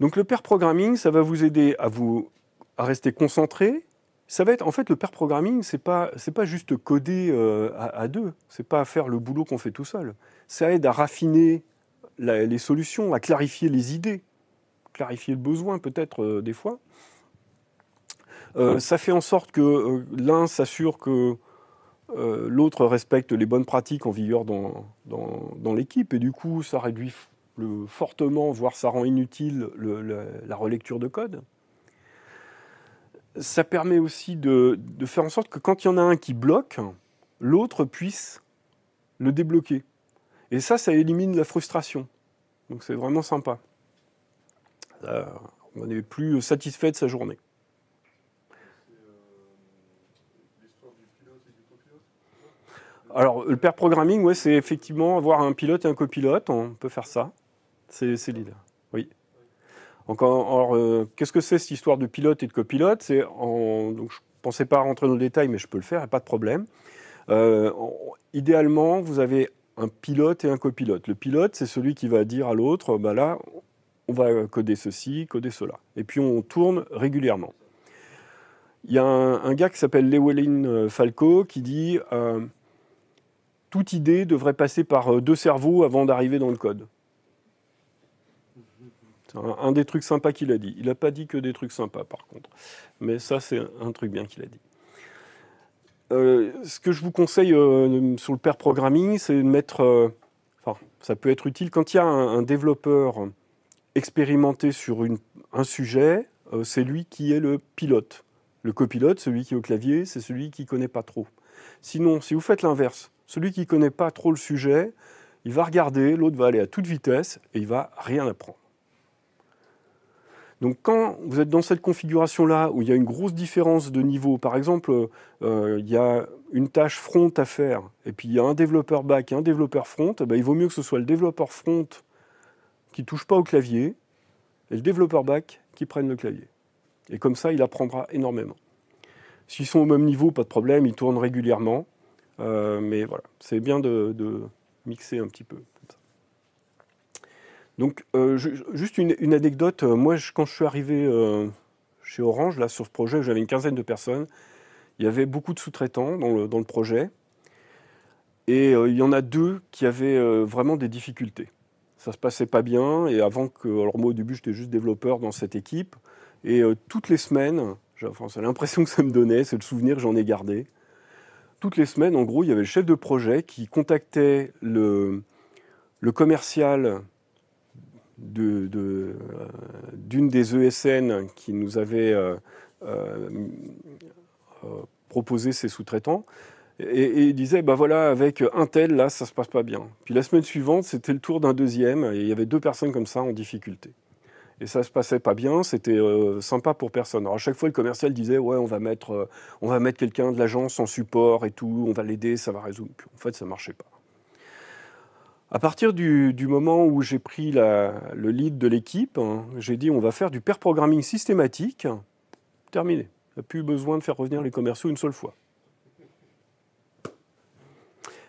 Donc le pair programming, ça va vous aider à vous à rester concentré, ça va être en fait le pair programming, c'est pas c'est pas juste coder euh, à, à, deux, c'est pas faire le boulot qu'on fait tout seul. Ça aide à raffiner les solutions, à clarifier les idées, clarifier le besoin peut-être euh, des fois. Euh, ça fait en sorte que l'un s'assure que l'autre respecte les bonnes pratiques en vigueur dans, dans, l'équipe et du coup ça réduit le, fortement, voire ça rend inutile la relecture de code ça permet aussi de, faire en sorte que quand il y en a un qui bloque, l'autre puisse le débloquer. Et ça, ça élimine la frustration. Donc c'est vraiment sympa. Euh, on n'est plus satisfait de sa journée. Alors, le pair programming, ouais, c'est effectivement avoir un pilote et un copilote. On peut faire ça. C'est l'idée. Alors, euh, qu'est-ce que c'est cette histoire de pilote et de copilote C'est donc je pensais pas rentrer dans le détail, mais je peux le faire, pas de problème. Euh, idéalement, vous avez un pilote et un copilote. Le pilote, c'est celui qui va dire à l'autre, bah là, on va coder ceci, coder cela. Et puis on tourne régulièrement. Il y a un, gars qui s'appelle Lewelin euh, Falco qui dit toute idée devrait passer par deux cerveaux avant d'arriver dans le code. Un, des trucs sympas qu'il a dit. Il n'a pas dit que des trucs sympas, par contre. Mais ça, c'est un truc bien qu'il a dit. Euh, ce que je vous conseille euh, sur le pair programming, c'est de mettre. Euh, ça peut être utile quand il y a un, développeur expérimenté sur un sujet, c'est lui qui est le pilote. Le copilote, celui qui est au clavier, c'est celui qui ne connaît pas trop. Sinon, si vous faites l'inverse, celui qui ne connaît pas trop le sujet, il va regarder, l'autre va aller à toute vitesse et il va rien apprendre. Donc quand vous êtes dans cette configuration-là, où il y a une grosse différence de niveau, par exemple, euh, il y a une tâche front à faire, et puis il y a un développeur back et un développeur front, eh ben, il vaut mieux que ce soit le développeur front qui touche pas au clavier, et le développeur back qui prenne le clavier. Et comme ça, il apprendra énormément. S'ils sont au même niveau, pas de problème, ils tournent régulièrement. Euh, mais voilà, c'est bien de mixer un petit peu. Donc, euh, juste une, anecdote. Euh, moi, quand je suis arrivé euh, chez Orange, là, sur ce projet, j'avais une quinzaine de personnes. Il y avait beaucoup de sous-traitants dans le, projet. Et il y en a deux qui avaient vraiment des difficultés. Ça se passait pas bien. Et avant que. Alors, moi, au début, j'étais juste développeur dans cette équipe. Et toutes les semaines, enfin, c'est l'impression que ça me donnait, c'est le souvenir que j'en ai gardé. Toutes les semaines, en gros, il y avait le chef de projet qui contactait le commercial euh, d'une des ESN qui nous avait euh, euh, proposé ses sous-traitants. Et, il disait, bah voilà, avec un tel, là, ça se passe pas bien. Puis la semaine suivante, c'était le tour d'un deuxième, et il y avait deux personnes comme ça en difficulté. Et ça ne se passait pas bien, c'était sympa pour personne. Alors à chaque fois, le commercial disait, ouais, on va mettre, mettre quelqu'un de l'agence en support et tout, on va l'aider, ça va résoudre. en fait, ça ne marchait pas. À partir du, moment où j'ai pris le lead de l'équipe, hein, j'ai dit on va faire du pair programming systématique. Terminé. a plus besoin de faire revenir les commerciaux une seule fois.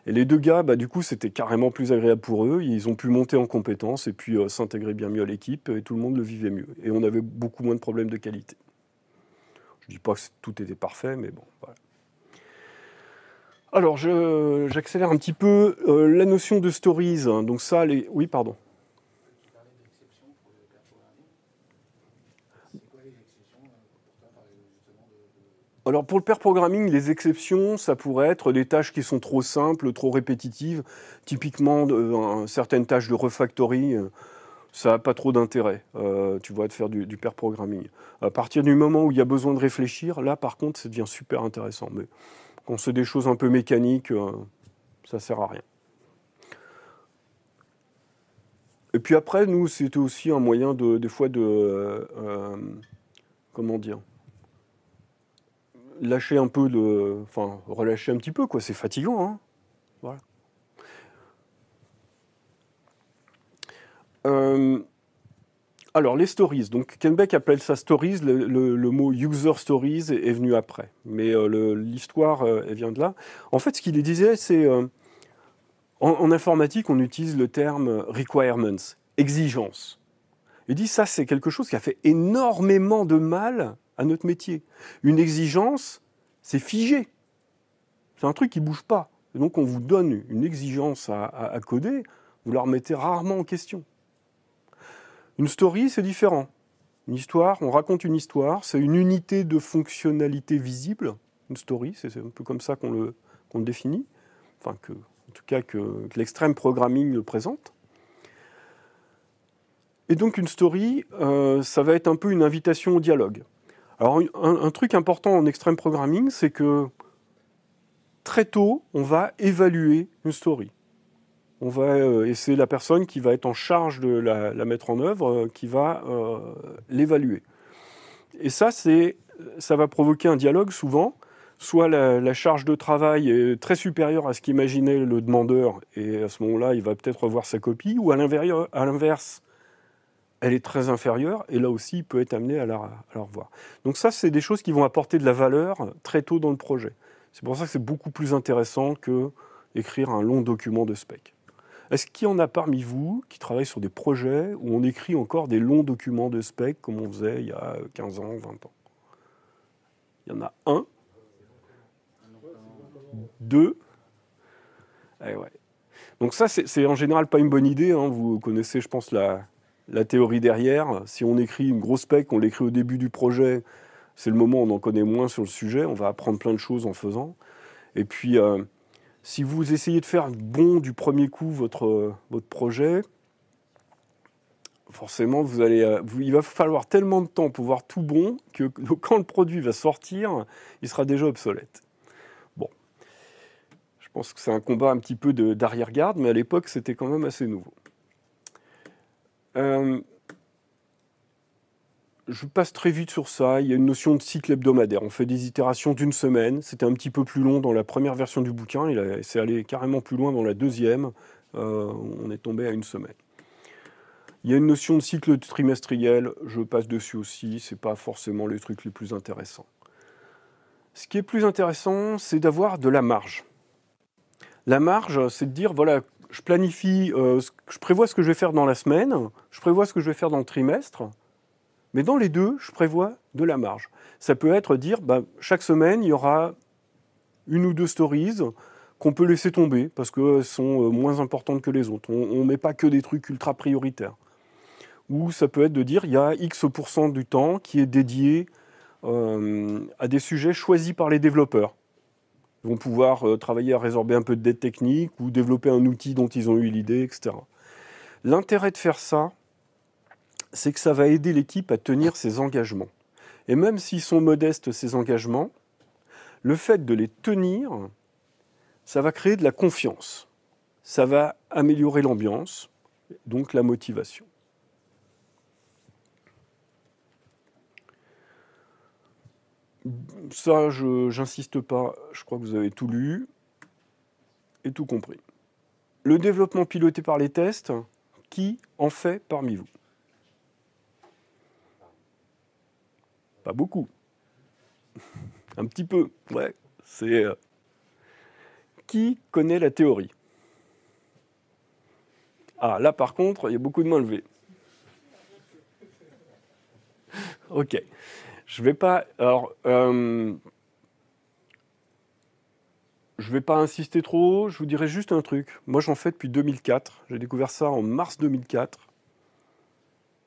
Et les deux gars, bah, du coup, c'était carrément plus agréable pour eux. Ils ont pu monter en compétences et puis euh, s'intégrer bien mieux à l'équipe et tout le monde le vivait mieux. Et on avait beaucoup moins de problèmes de qualité. Je ne dis pas que tout était parfait, mais bon, voilà. Alors, j'accélère un petit peu euh, la notion de stories. Hein. Donc ça, les... oui, pardon. Alors pour le pair programming, les exceptions, ça pourrait être des tâches qui sont trop simples, trop répétitives. Typiquement, certaines tâches de refactory, euh, ça n'a pas trop d'intérêt, euh, tu vois, de faire du, du, pair programming. À partir du moment où il y a besoin de réfléchir, là par contre, ça devient super intéressant. Mais quand c'est des choses un peu mécaniques, euh, ça sert à rien. Et puis après, nous, c'était aussi un moyen de, des fois de, euh, euh, comment dire, lâcher un peu de, enfin, relâcher un petit peu, quoi. C'est fatigant, hein. Voilà. Alors, les stories. Donc, Kenbeck appelle ça stories. Le, mot user stories est, venu après. Mais euh, l'histoire, euh, vient de là. En fait, ce qu'il disait, c'est. Euh, en, informatique, on utilise le terme requirements, exigences. Il dit ça, c'est quelque chose qui a fait énormément de mal à notre métier. Une exigence, c'est figé. C'est un truc qui bouge pas. donc, on vous donne une exigence à coder, vous la remettez rarement en question. Une story, c'est différent. Une histoire, on raconte une histoire, c'est une unité de fonctionnalité visible. Une story, c'est un peu comme ça qu'on le, définit, enfin que, en tout cas que, l'extrême programming le présente. Et donc une story, euh, ça va être un peu une invitation au dialogue. Alors un, un truc important en extrême programming, c'est que très tôt, on va évaluer une story on va, euh, et c'est la personne qui va être en charge de la, mettre en œuvre euh, qui va euh, l'évaluer. Et ça, ça va provoquer un dialogue souvent. Soit la, charge de travail est très supérieure à ce qu'imaginait le demandeur, et à ce moment-là, il va peut-être revoir sa copie, ou à l'inverse, elle est très inférieure, et là aussi, il peut être amené à la, à revoir. Donc ça, c'est des choses qui vont apporter de la valeur très tôt dans le projet. C'est pour ça que c'est beaucoup plus intéressant que écrire un long document de spec. Est-ce qu'il y en a parmi vous qui travaillent sur des projets où on écrit encore des longs documents de spec comme on faisait il y a 15 ans, 20 ans Il y en a un Deux eh Donc ça, c'est en général pas une bonne idée. Hein. Vous connaissez, je pense, la, la, théorie derrière. Si on écrit une grosse spec, on l'écrit au début du projet, c'est le moment où on en connaît moins sur le sujet. On va apprendre plein de choses en faisant. Et puis... Euh, si vous essayez de faire bon du premier coup votre, euh, votre projet, forcément, vous allez, euh, vous, il va falloir tellement de temps pour voir tout bon que <laughs> quand le produit va sortir, il sera déjà obsolète. Bon, je pense que c'est un combat un petit peu d'arrière-garde, mais à l'époque, c'était quand même assez nouveau. Euh, je passe très vite sur ça. Il y a une notion de cycle hebdomadaire. On fait des itérations d'une semaine. C'était un petit peu plus long dans la première version du bouquin. Il s'est allé carrément plus loin dans la deuxième. Euh, on est tombé à une semaine. Il y a une notion de cycle trimestriel. Je passe dessus aussi. Ce n'est pas forcément le truc le plus intéressant. Ce qui est plus intéressant, c'est d'avoir de la marge. La marge, c'est de dire voilà, je planifie, euh, je prévois ce que je vais faire dans la semaine, je prévois ce que je vais faire dans le trimestre. Mais dans les deux, je prévois de la marge. Ça peut être dire, ben, chaque semaine, il y aura une ou deux stories qu'on peut laisser tomber parce qu'elles sont euh, moins importantes que les autres. On ne met pas que des trucs ultra prioritaires. Ou ça peut être de dire, il y a X% du temps qui est dédié euh, à des sujets choisis par les développeurs. Ils vont pouvoir euh, travailler à résorber un peu de dette technique ou développer un outil dont ils ont eu l'idée, etc. L'intérêt de faire ça, c'est que ça va aider l'équipe à tenir ses engagements. Et même s'ils sont modestes, ces engagements, le fait de les tenir, ça va créer de la confiance. Ça va améliorer l'ambiance, donc la motivation. Ça, je n'insiste pas, je crois que vous avez tout lu et tout compris. Le développement piloté par les tests, qui en fait parmi vous Pas beaucoup. <laughs> Un petit peu, ouais. C'est. Euh, qui connaît la théorie Ah, là par contre, il y a beaucoup de mains levées. <laughs> Ok. Je vais pas. Alors. Euh, je vais pas insister trop, je vous dirai juste un truc. Moi, j'en fais depuis 2004. J'ai découvert ça en mars 2004.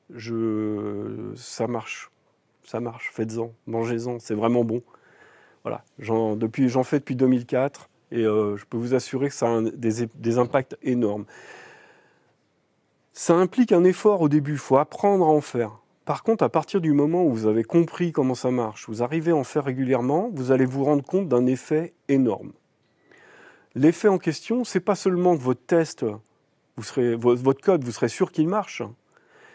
Je... Ça marche ça marche, faites-en, mangez-en, c'est vraiment bon. Voilà, j'en, fais depuis 2004 et euh, je peux vous assurer que ça a des, impacts énormes. Ça implique un effort au début, il faut apprendre à en faire. Par contre, à partir du moment où vous avez compris comment ça marche, vous arrivez à en faire régulièrement, vous allez vous rendre compte d'un effet énorme. L'effet en question, ce n'est pas seulement que votre test, vous serez, votre code, vous serez sûr qu'il marche,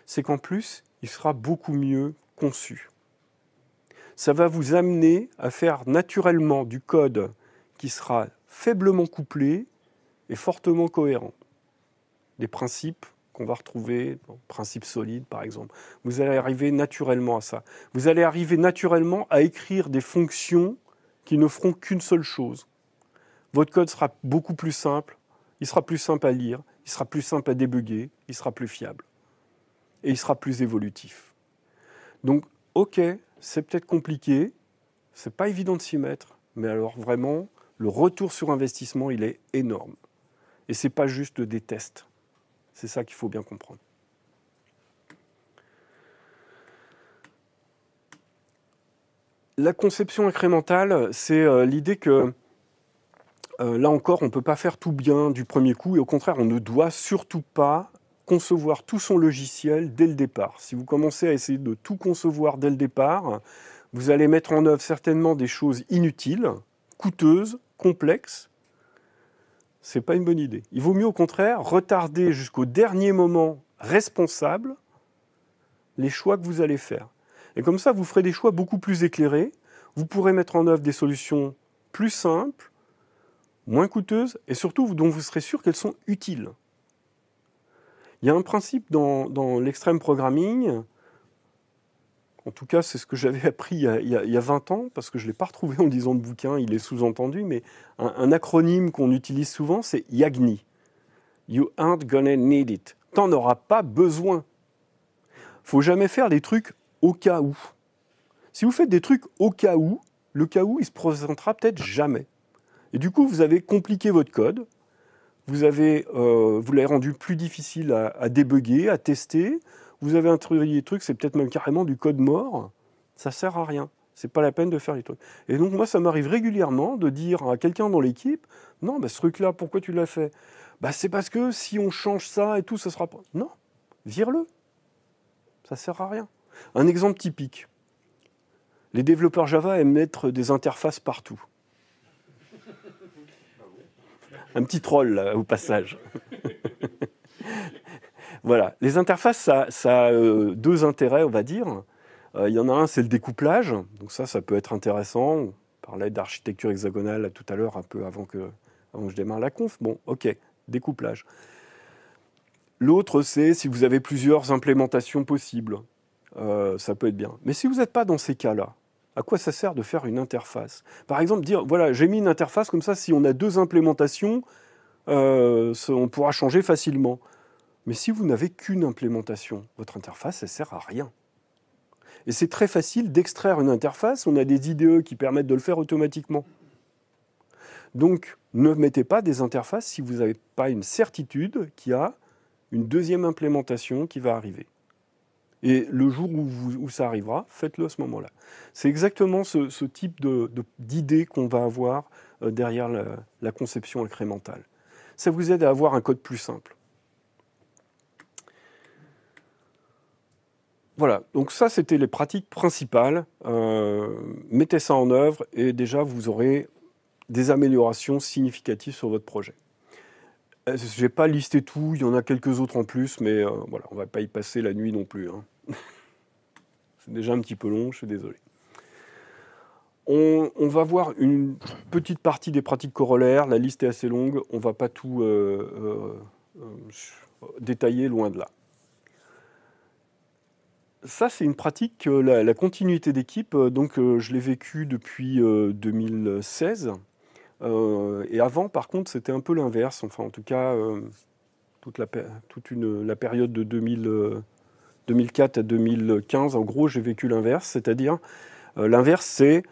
c'est qu'en plus, il sera beaucoup mieux conçu ça va vous amener à faire naturellement du code qui sera faiblement couplé et fortement cohérent. Des principes qu'on va retrouver, principes solides par exemple. Vous allez arriver naturellement à ça. Vous allez arriver naturellement à écrire des fonctions qui ne feront qu'une seule chose. Votre code sera beaucoup plus simple, il sera plus simple à lire, il sera plus simple à débugger, il sera plus fiable et il sera plus évolutif. Donc, ok, c'est peut-être compliqué, c'est pas évident de s'y mettre, mais alors vraiment, le retour sur investissement, il est énorme. Et c'est pas juste des tests. C'est ça qu'il faut bien comprendre. La conception incrémentale, c'est euh, l'idée que euh, là encore, on ne peut pas faire tout bien du premier coup et au contraire, on ne doit surtout pas concevoir tout son logiciel dès le départ. Si vous commencez à essayer de tout concevoir dès le départ, vous allez mettre en œuvre certainement des choses inutiles, coûteuses, complexes. Ce n'est pas une bonne idée. Il vaut mieux au contraire retarder jusqu'au dernier moment responsable les choix que vous allez faire. Et comme ça, vous ferez des choix beaucoup plus éclairés. Vous pourrez mettre en œuvre des solutions plus simples, moins coûteuses et surtout dont vous serez sûr qu'elles sont utiles. Il y a un principe dans, l'extrême programming, en tout cas c'est ce que j'avais appris il y, a, 20 ans, parce que je ne l'ai pas retrouvé en disant de bouquin, il est sous-entendu, mais un, acronyme qu'on utilise souvent, c'est YAGNI. You aren't gonna need it. T'en auras pas besoin. Faut jamais faire des trucs au cas où. Si vous faites des trucs au cas où, le cas où, il se présentera peut-être jamais. Et du coup, vous avez compliqué votre code, vous avez, euh, vous l'avez rendu plus difficile à, à débugger, à tester. Vous avez introduit des trucs, c'est peut-être même carrément du code mort. Ça sert à rien. C'est pas la peine de faire les trucs. Et donc moi, ça m'arrive régulièrement de dire à quelqu'un dans l'équipe, non, bah, ce truc-là, pourquoi tu l'as fait bah, c'est parce que si on change ça et tout, ça sera pas. Non, vire-le. Ça sert à rien. Un exemple typique. Les développeurs Java aiment mettre des interfaces partout un petit troll au passage. <laughs> voilà, les interfaces, ça, a euh, deux intérêts, on va dire. Euh, il y en a un, c'est le découplage. Donc ça, ça peut être intéressant. On parlait d'architecture hexagonale tout à l'heure, un peu avant que, je démarre la conf. Bon, ok, découplage. L'autre, c'est si vous avez plusieurs implémentations possibles. Euh, ça peut être bien. Mais si vous n'êtes pas dans ces cas-là, à quoi ça sert de faire une interface Par exemple, dire, voilà, j'ai mis une interface comme ça, si on a deux implémentations, euh, on pourra changer facilement. Mais si vous n'avez qu'une implémentation, votre interface, elle sert à rien. Et c'est très facile d'extraire une interface, on a des IDE qui permettent de le faire automatiquement. Donc, ne mettez pas des interfaces si vous n'avez pas une certitude qu'il y a une deuxième implémentation qui va arriver. Et le jour où, ça arrivera, faites-le à ce moment-là. C'est exactement ce, type d'idée qu'on va avoir euh, derrière la, conception incrémentale. Ça vous aide à avoir un code plus simple. Voilà, donc ça c'était les pratiques principales. Euh, mettez ça en œuvre et déjà vous aurez des améliorations significatives sur votre projet. Euh, je n'ai pas listé tout, il y en a quelques autres en plus, mais euh, voilà, on ne va pas y passer la nuit non plus. Hein. <laughs> C'est déjà un petit peu long, je suis désolé. On, va voir une petite partie des pratiques corollaires, la liste est assez longue, on ne va pas tout euh, détailler loin de là ça, c'est une pratique, la, continuité d'équipe. Donc, je l'ai vécu depuis 2016. Euh, et avant, par contre, c'était un peu l'inverse. Enfin, en tout cas, euh, toute, la, période de 2004 euh, à 2015, en gros, j'ai vécu l'inverse. C'est-à-dire, l'inverse, c'est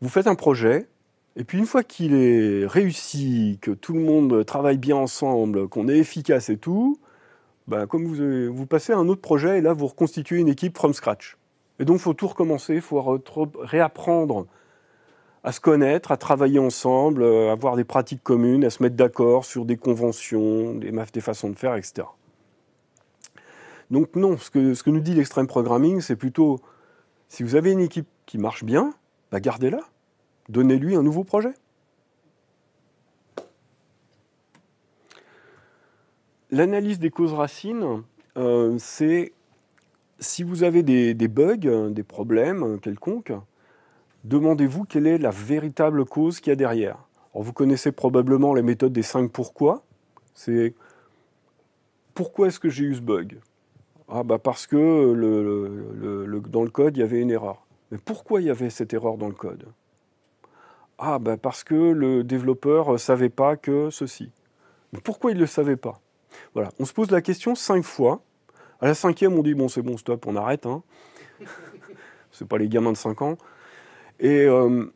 vous faites un projet, et puis une fois qu'il est réussi, que tout le monde travaille bien ensemble, qu'on est efficace et tout, ben, comme vous, vous, passez à un autre projet et là vous reconstituez une équipe from scratch. Et donc il faut tout recommencer, il faut réapprendre à se connaître, à travailler ensemble, euh, à avoir des pratiques communes, à se mettre d'accord sur des conventions, des, façons de faire, etc. Donc non, ce que, nous dit l'extrême programming, c'est plutôt, si vous avez une équipe qui marche bien, bah gardez-la, donnez-lui un nouveau projet. L'analyse des causes racines, euh, c'est si vous avez des bugs, des problèmes quelconques, demandez-vous quelle est la véritable cause qu'il y a derrière. Alors, vous connaissez probablement la méthode des 5 pourquoi. C'est pourquoi est-ce que j'ai eu ce bug ah bah parce que dans le code, il y avait une erreur. Mais pourquoi il y avait cette erreur dans le code Ah bah parce que le développeur ne savait pas que ceci. Mais pourquoi il ne le savait pas Voilà, on se pose la question cinq fois. À la cinquième, on dit bon c'est bon, stop, on arrête. ne hein. <laughs> c'est pas les gamins de cinq ans. Euh,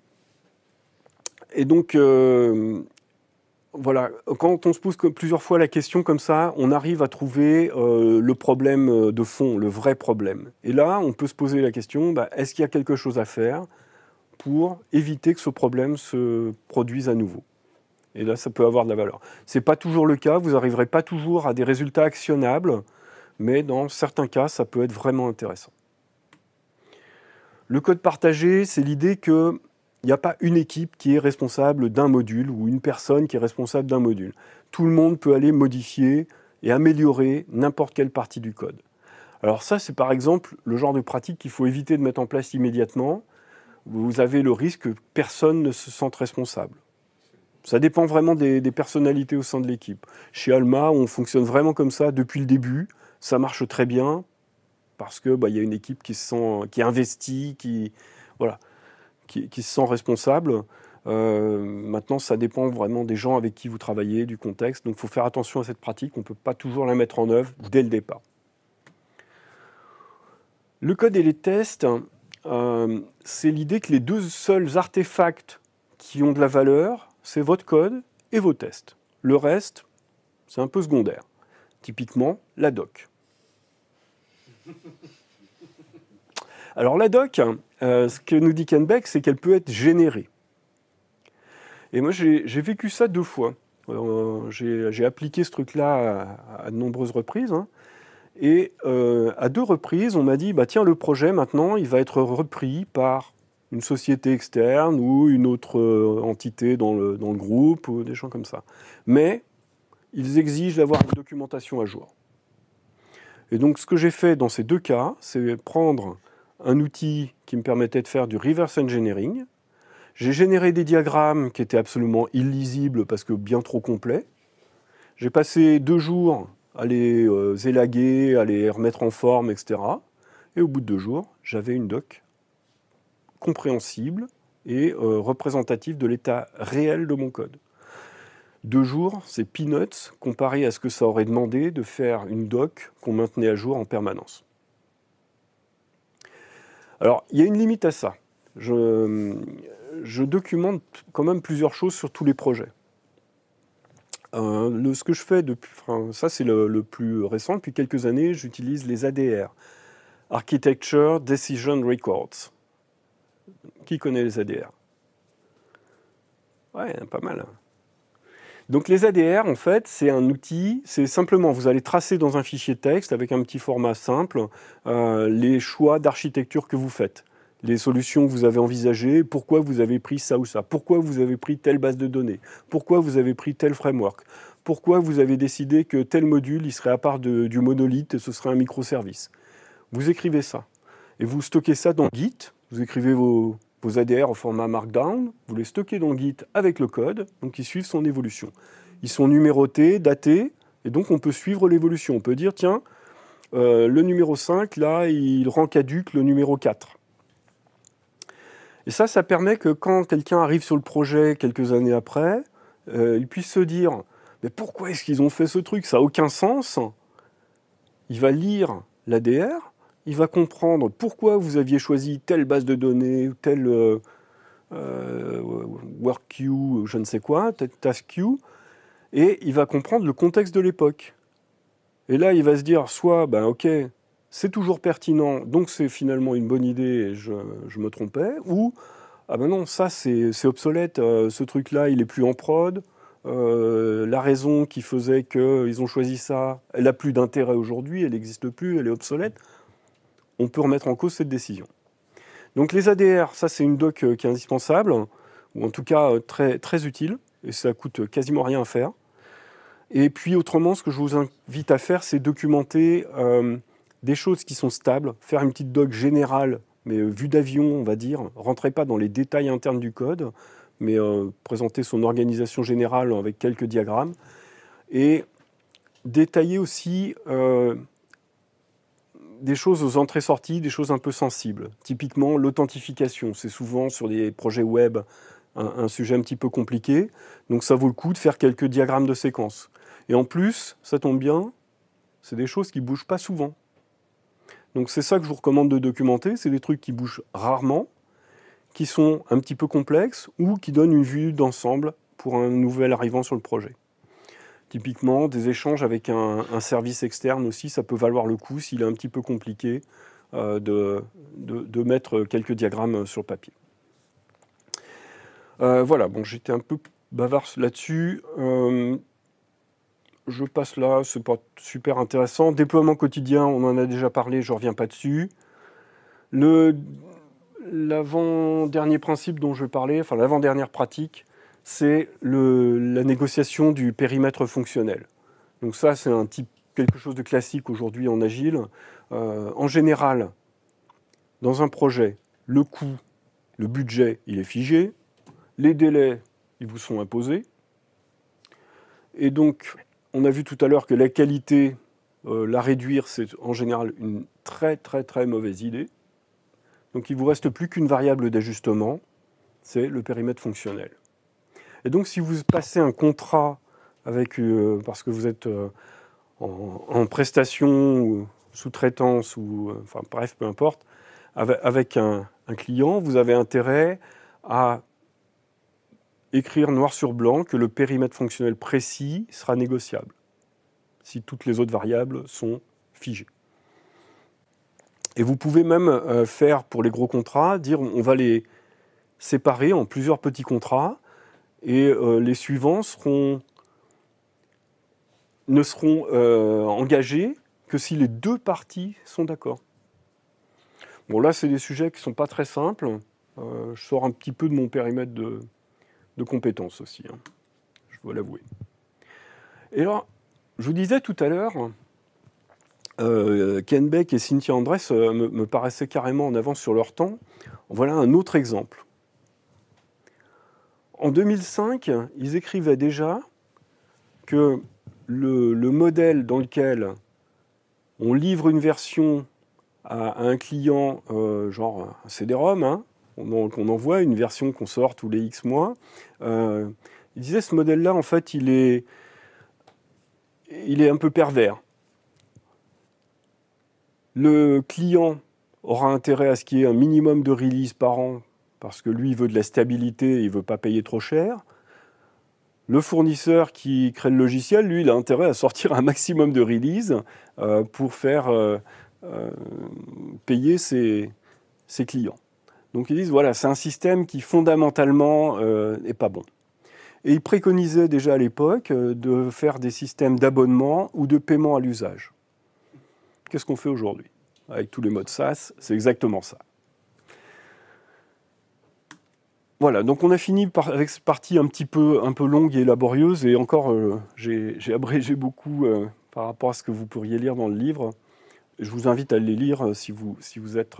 et, donc, euh, voilà, quand on se pose plusieurs fois la question comme ça, on arrive à trouver euh, le problème de fond, le vrai problème. Et là, on peut se poser la question, bah, est-ce qu'il y a quelque chose à faire pour éviter que ce problème se produise à nouveau et là, ça peut avoir de la valeur. Ce n'est pas toujours le cas, vous n'arriverez pas toujours à des résultats actionnables, mais dans certains cas, ça peut être vraiment intéressant. Le code partagé, c'est l'idée que il n'y a pas une équipe qui est responsable d'un module ou une personne qui est responsable d'un module. Tout le monde peut aller modifier et améliorer n'importe quelle partie du code. Alors ça, c'est par exemple le genre de pratique qu'il faut éviter de mettre en place immédiatement. Vous avez le risque que personne ne se sente responsable. Ça dépend vraiment des, des personnalités au sein de l'équipe. Chez Alma, on fonctionne vraiment comme ça depuis le début. Ça marche très bien parce qu'il bah, y a une équipe qui, se sent, qui investit, qui, voilà, qui, se sent responsable. Euh, maintenant, ça dépend vraiment des gens avec qui vous travaillez, du contexte. Donc, il faut faire attention à cette pratique. On ne peut pas toujours la mettre en œuvre dès le départ. Le code et les tests, euh, c'est l'idée que les deux seuls artefacts qui ont de la valeur, c'est votre code et vos tests. Le reste, c'est un peu secondaire. Typiquement, la doc. <laughs> Alors la doc, euh, ce que nous dit Kenbeck, c'est qu'elle peut être générée. Et moi, j'ai vécu ça deux fois. Euh, j'ai appliqué ce truc-là à, de nombreuses reprises. Hein. Et euh, à deux reprises, on m'a dit, bah, tiens, le projet, maintenant, il va être repris par une société externe ou une autre entité dans le groupe, ou des gens comme ça. Mais ils exigent d'avoir une documentation à jour. Et donc ce que j'ai fait dans ces deux cas, c'est prendre un outil qui me permettait de faire du reverse engineering. J'ai généré des diagrammes qui étaient absolument illisibles parce que bien trop complets. J'ai passé deux jours à les euh, élaguer, à les remettre en forme, etc. Et au bout de deux jours, j'avais une doc compréhensible et euh, représentative de l'état réel de mon code. Deux jours, c'est peanuts comparé à ce que ça aurait demandé de faire une doc qu'on maintenait à jour en permanence. Alors, il y a une limite à ça. Je, documente quand même plusieurs choses sur tous les projets. Euh, ce que je fais depuis, ça c'est le, le, plus récent, depuis quelques années, j'utilise les ADR, Architecture Decision Records. Qui connaît les ADR Ouais, pas mal. Hein. Donc les ADR, en fait, c'est un outil, c'est simplement, vous allez tracer dans un fichier texte avec un petit format simple euh, les choix d'architecture que vous faites les solutions que vous avez envisagées, pourquoi vous avez pris ça ou ça, pourquoi vous avez pris telle base de données, pourquoi vous avez pris tel framework, pourquoi vous avez décidé que tel module, il serait à part du monolithe et ce serait un microservice. Vous écrivez ça et vous stockez ça dans Git, vous écrivez vos, vos ADR au format Markdown, vous les stockez dans Git avec le code, donc ils suivent son évolution. Ils sont numérotés, datés, et donc on peut suivre l'évolution. On peut dire, tiens, euh, le numéro 5, là, il rend caduque le numéro 4. Et ça, ça permet que quand quelqu'un arrive sur le projet quelques années après, euh, il puisse se dire, mais pourquoi est-ce qu'ils ont fait ce truc Ça n'a aucun sens. Il va lire l'ADR, il va comprendre pourquoi vous aviez choisi telle base de données ou telle euh, euh, work queue, je ne sais quoi, task queue, et il va comprendre le contexte de l'époque. Et là, il va se dire soit, ben ok, c'est toujours pertinent, donc c'est finalement une bonne idée et je, me trompais, ou ah ben non, ça c'est obsolète, euh, ce truc-là il est plus en prod, la raison qui faisait qu'ils ont choisi ça, elle n'a plus d'intérêt aujourd'hui, elle n'existe plus, elle est obsolète on peut remettre en cause cette décision. Donc les ADR, ça c'est une doc euh, qui est indispensable, ou en tout cas euh, très, très utile, et ça coûte euh, quasiment rien à faire. Et puis autrement, ce que je vous invite à faire, c'est documenter des choses qui sont stables, faire une petite doc générale, mais vue d'avion, on va dire. Rentrez pas dans les détails internes du code, mais présenter son organisation générale avec quelques diagrammes. Et détailler aussi des choses aux entrées-sorties, des choses un peu sensibles. Typiquement, l'authentification. C'est souvent sur des projets web un, sujet un petit peu compliqué. Donc ça vaut le coup de faire quelques diagrammes de séquence. Et en plus, ça tombe bien, c'est des choses qui bougent pas souvent. Donc c'est ça que je vous recommande de documenter. C'est des trucs qui bougent rarement, qui sont un petit peu complexes ou qui donnent une vue d'ensemble pour un nouvel arrivant sur le projet. Typiquement, des échanges avec un, service externe aussi, ça peut valoir le coup s'il est un petit peu compliqué euh, de, mettre quelques diagrammes sur le papier. Euh, voilà, bon, j'étais un peu bavard là-dessus. Euh, je passe là, c'est pas super intéressant. Déploiement quotidien, on en a déjà parlé, je ne reviens pas dessus. L'avant-dernier principe dont je vais parler, enfin l'avant-dernière pratique, c'est la négociation du périmètre fonctionnel. Donc ça, c'est un quelque chose de classique aujourd'hui en agile. Euh, en général, dans un projet, le coût, le budget, il est figé. Les délais, ils vous sont imposés. Et donc, on a vu tout à l'heure que la qualité, euh, la réduire, c'est en général une très très très mauvaise idée. Donc il ne vous reste plus qu'une variable d'ajustement, c'est le périmètre fonctionnel. Et donc, si vous passez un contrat avec, euh, parce que vous êtes euh, en, prestation sous-traitance ou, euh, enfin bref, peu importe, avec, un, client, vous avez intérêt à écrire noir sur blanc que le périmètre fonctionnel précis sera négociable si toutes les autres variables sont figées. Et vous pouvez même faire pour les gros contrats, dire on va les séparer en plusieurs petits contrats et euh, les suivants ne seront euh, engagés que si les deux parties sont d'accord. Bon, là, c'est des sujets qui ne sont pas très simples. Euh, je sors un petit peu de mon périmètre de, compétences aussi, hein. je dois l'avouer. Et alors, je vous disais tout à l'heure, Ken Beck et Cynthia Andress me, paraissaient carrément en avance sur leur temps. Voilà un autre exemple. En 2005, ils écrivaient déjà que le, modèle dans lequel on livre une version à, un client, euh, genre un CD-ROM, hein, envoie une version qu'on sort tous les X mois, euh, ils disaient que ce modèle-là, en fait, il est, il est un peu pervers. Le client aura intérêt à ce qu'il y ait un minimum de release par an parce que lui, il veut de la stabilité, il ne veut pas payer trop cher. Le fournisseur qui crée le logiciel, lui, il a intérêt à sortir un maximum de releases euh, pour faire euh, euh, payer ses, ses, clients. Donc ils disent, voilà, c'est un système qui fondamentalement n'est pas bon. Et ils préconisaient déjà à l'époque de faire des systèmes d'abonnement ou de paiement à l'usage. Qu'est-ce qu'on fait aujourd'hui Avec tous les modes SaaS, c'est exactement ça. Voilà, donc on a fini par, avec cette partie un petit peu, un peu longue et laborieuse, et encore, euh, j'ai abrégé beaucoup euh, par rapport à ce que vous pourriez lire dans le livre. Je vous invite à les lire euh, si vous, si vous êtes,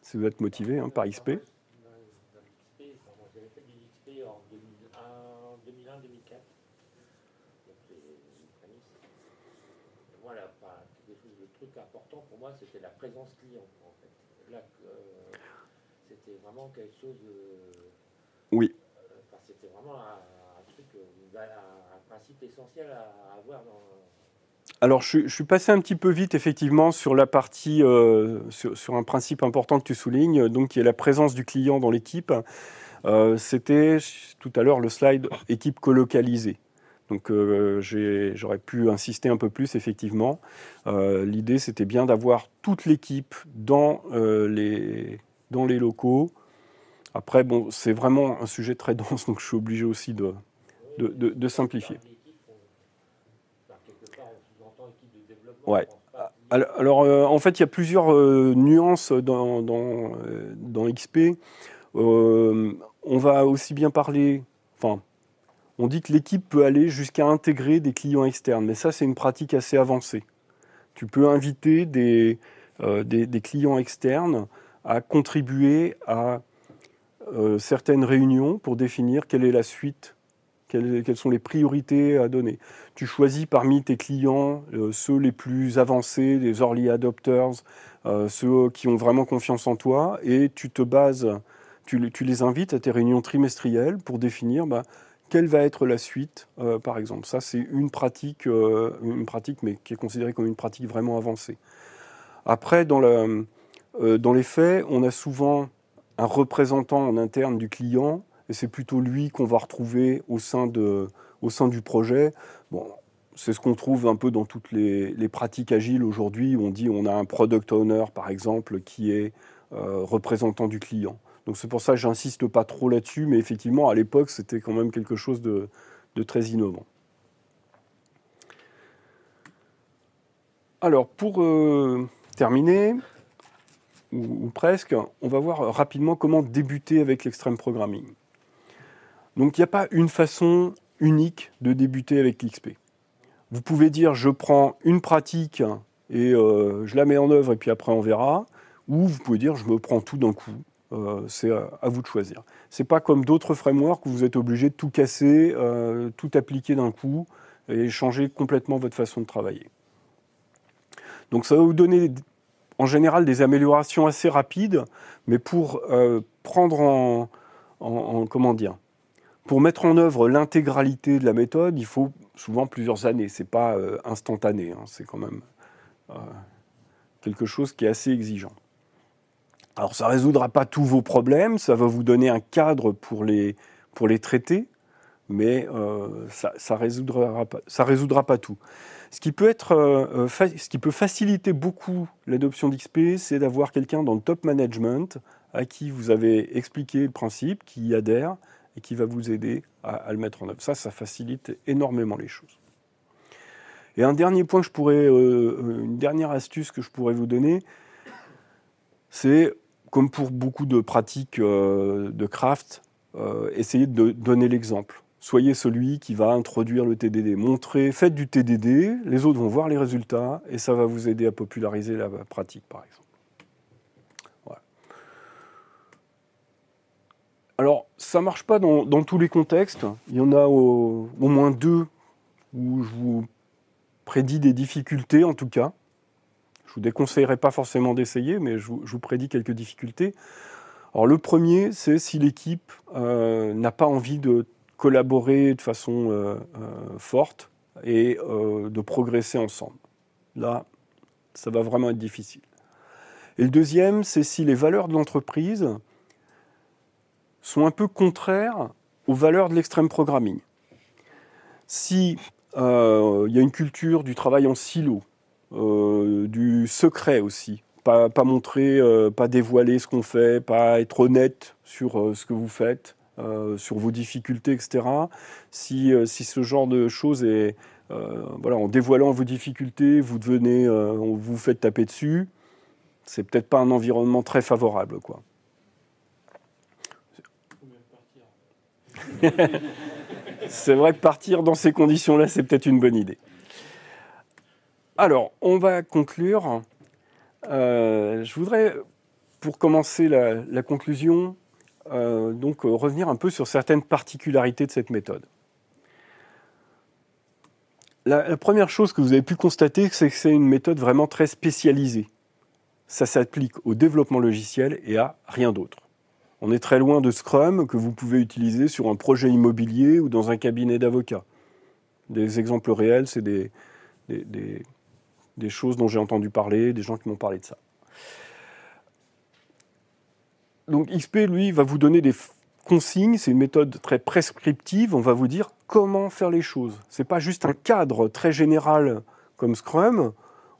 si vous êtes motivé hein, par XP. Voilà, le truc important pour moi, c'était la présence client quelque chose euh, Oui. c'était vraiment un, truc, euh, un, principe essentiel à avoir Alors, je, suis passé un petit peu vite, effectivement, sur la partie, euh, sur, un principe important que tu soulignes, donc qui est la présence du client dans l'équipe. C'était tout à l'heure le slide équipe colocalisée. Donc j'aurais pu insister un peu plus, effectivement. L'idée, c'était bien d'avoir toute l'équipe dans, les, dans les locaux, après, bon, c'est vraiment un sujet très <laughs> dense, donc je suis obligé aussi de, de, simplifier. Ouais. Alors, euh, en fait, il y a plusieurs euh, nuances dans, dans, euh, XP. on va aussi bien parler, enfin, on dit que l'équipe peut aller jusqu'à intégrer des clients externes, mais ça, c'est une pratique assez avancée. Tu peux inviter des, des clients externes à contribuer à euh, certaines réunions pour définir quelle est la suite, quelles, sont les priorités à donner. Tu choisis parmi tes clients euh, ceux les plus avancés, les early adopters, euh, ceux qui ont vraiment confiance en toi, et tu te bases, tu, les invites à tes réunions trimestrielles pour définir bah, quelle va être la suite, par exemple. Ça, c'est une pratique, une pratique, mais qui est considérée comme une pratique vraiment avancée. Après, dans les faits, on a souvent un représentant en interne du client, et c'est plutôt lui qu'on va retrouver au sein, de, au sein du projet. Bon, c'est ce qu'on trouve un peu dans toutes les, pratiques agiles aujourd'hui. où On dit on a un product owner, par exemple, qui est euh, représentant du client. Donc c'est pour ça que j'insiste pas trop là-dessus, mais effectivement, à l'époque, c'était quand même quelque chose de, très innovant. Alors, pour euh, terminer, ou, presque, on va voir rapidement comment débuter avec l'extrême programming. Donc il n'y a pas une façon unique de débuter avec l'XP. Vous pouvez dire je prends une pratique et euh, je la mets en œuvre et puis après on verra, ou vous pouvez dire je me prends tout d'un coup. Euh, c'est à, vous de choisir. C'est pas comme d'autres frameworks où vous êtes obligé de tout casser, euh, tout appliquer d'un coup et changer complètement votre façon de travailler. Donc ça va vous donner en général des améliorations assez rapides, mais pour euh, prendre en, comment dire, pour mettre en œuvre l'intégralité de la méthode, il faut souvent plusieurs années. C'est pas euh, instantané, hein. c'est quand même euh, quelque chose qui est assez exigeant. Alors ça résoudra pas tous vos problèmes, ça va vous donner un cadre pour les pour les traiter, mais ça, ça résoudra résoudra pas tout. Ce qui peut, être, euh, euh, ce qui peut faciliter beaucoup l'adoption d'XP, c'est d'avoir quelqu'un dans le top management à qui vous avez expliqué le principe, qui y adhère et qui va vous aider à, le mettre en œuvre. Ça, ça facilite énormément les choses. Et un dernier point je pourrais, euh, une dernière astuce que je pourrais vous donner, c'est comme pour beaucoup de pratiques de craft, essayer de donner l'exemple soyez celui qui va introduire le TDD. Montrez, faites du TDD, les autres vont voir les résultats et ça va vous aider à populariser la pratique, par exemple. Alors, ça ne marche pas dans, tous les contextes. Il y en a au, moins deux où je vous prédis des difficultés, en tout cas. Je ne vous déconseillerais pas forcément d'essayer, mais je vous, prédis quelques difficultés. Alors le premier, c'est si l'équipe euh, n'a pas envie de collaborer de façon euh, euh, forte et euh, de progresser ensemble. Là, ça va vraiment être difficile. Et le deuxième, c'est si les valeurs de l'entreprise sont un peu contraires aux valeurs de l'extrême programming. Si il y a une culture du travail en silo, du secret aussi, pas, montrer, pas dévoiler ce qu'on fait, pas être honnête sur ce que vous faites, euh, sur vos difficultés, etc. Si, euh, si ce genre de choses est. Euh, voilà, en dévoilant vos difficultés, vous devenez. on vous fait taper dessus, c'est peut-être pas un environnement très favorable, quoi. c'est vrai que partir <laughs> dans ces conditions-là, c'est peut-être une bonne idée. Alors, on va conclure. je voudrais, pour commencer la conclusion, euh, donc euh, revenir un peu sur certaines particularités de cette méthode. La, première chose que vous avez pu constater, c'est que c'est une méthode vraiment très spécialisée. Ça s'applique au développement logiciel et à rien d'autre. On est très loin de Scrum que vous pouvez utiliser sur un projet immobilier ou dans un cabinet d'avocats. Des exemples réels, c'est des choses dont j'ai entendu parler, des gens qui m'ont parlé de ça donc XP, lui, va vous donner des consignes, c'est une méthode très prescriptive, on va vous dire comment faire les choses. Ce n'est pas juste un cadre très général comme Scrum.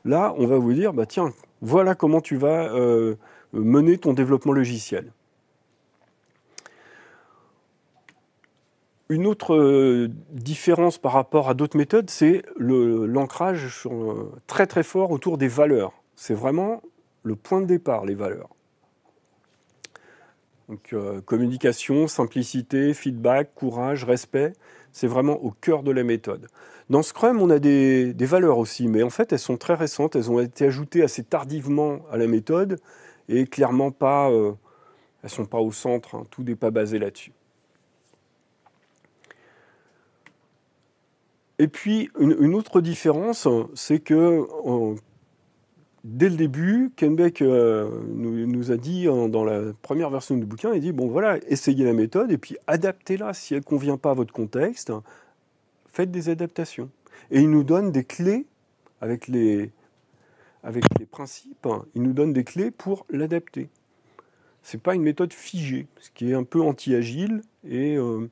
Là, on va vous dire, bah tiens, voilà comment tu vas euh, mener ton développement logiciel. Une autre euh, différence par rapport à d'autres méthodes, c'est l'ancrage euh, très très fort autour des valeurs. C'est vraiment le point de départ, les valeurs. Donc euh, communication, simplicité, feedback, courage, respect, c'est vraiment au cœur de la méthode. Dans Scrum, on a des, valeurs aussi, mais en fait, elles sont très récentes, elles ont été ajoutées assez tardivement à la méthode et clairement pas, euh, elles sont pas au centre, hein, tout n'est pas basé là-dessus. Et puis, une, autre différence, c'est que dès le début, Kenbeck euh, nous, a dit hein, dans la première version du bouquin, il dit bon voilà, essayez la méthode et puis adaptez-la si elle ne convient pas à votre contexte, faites des adaptations. Et il nous donne des clés avec les, avec les principes, hein. il nous donne des clés pour l'adapter. Ce n'est pas une méthode figée, ce qui est un peu anti-agile et euh,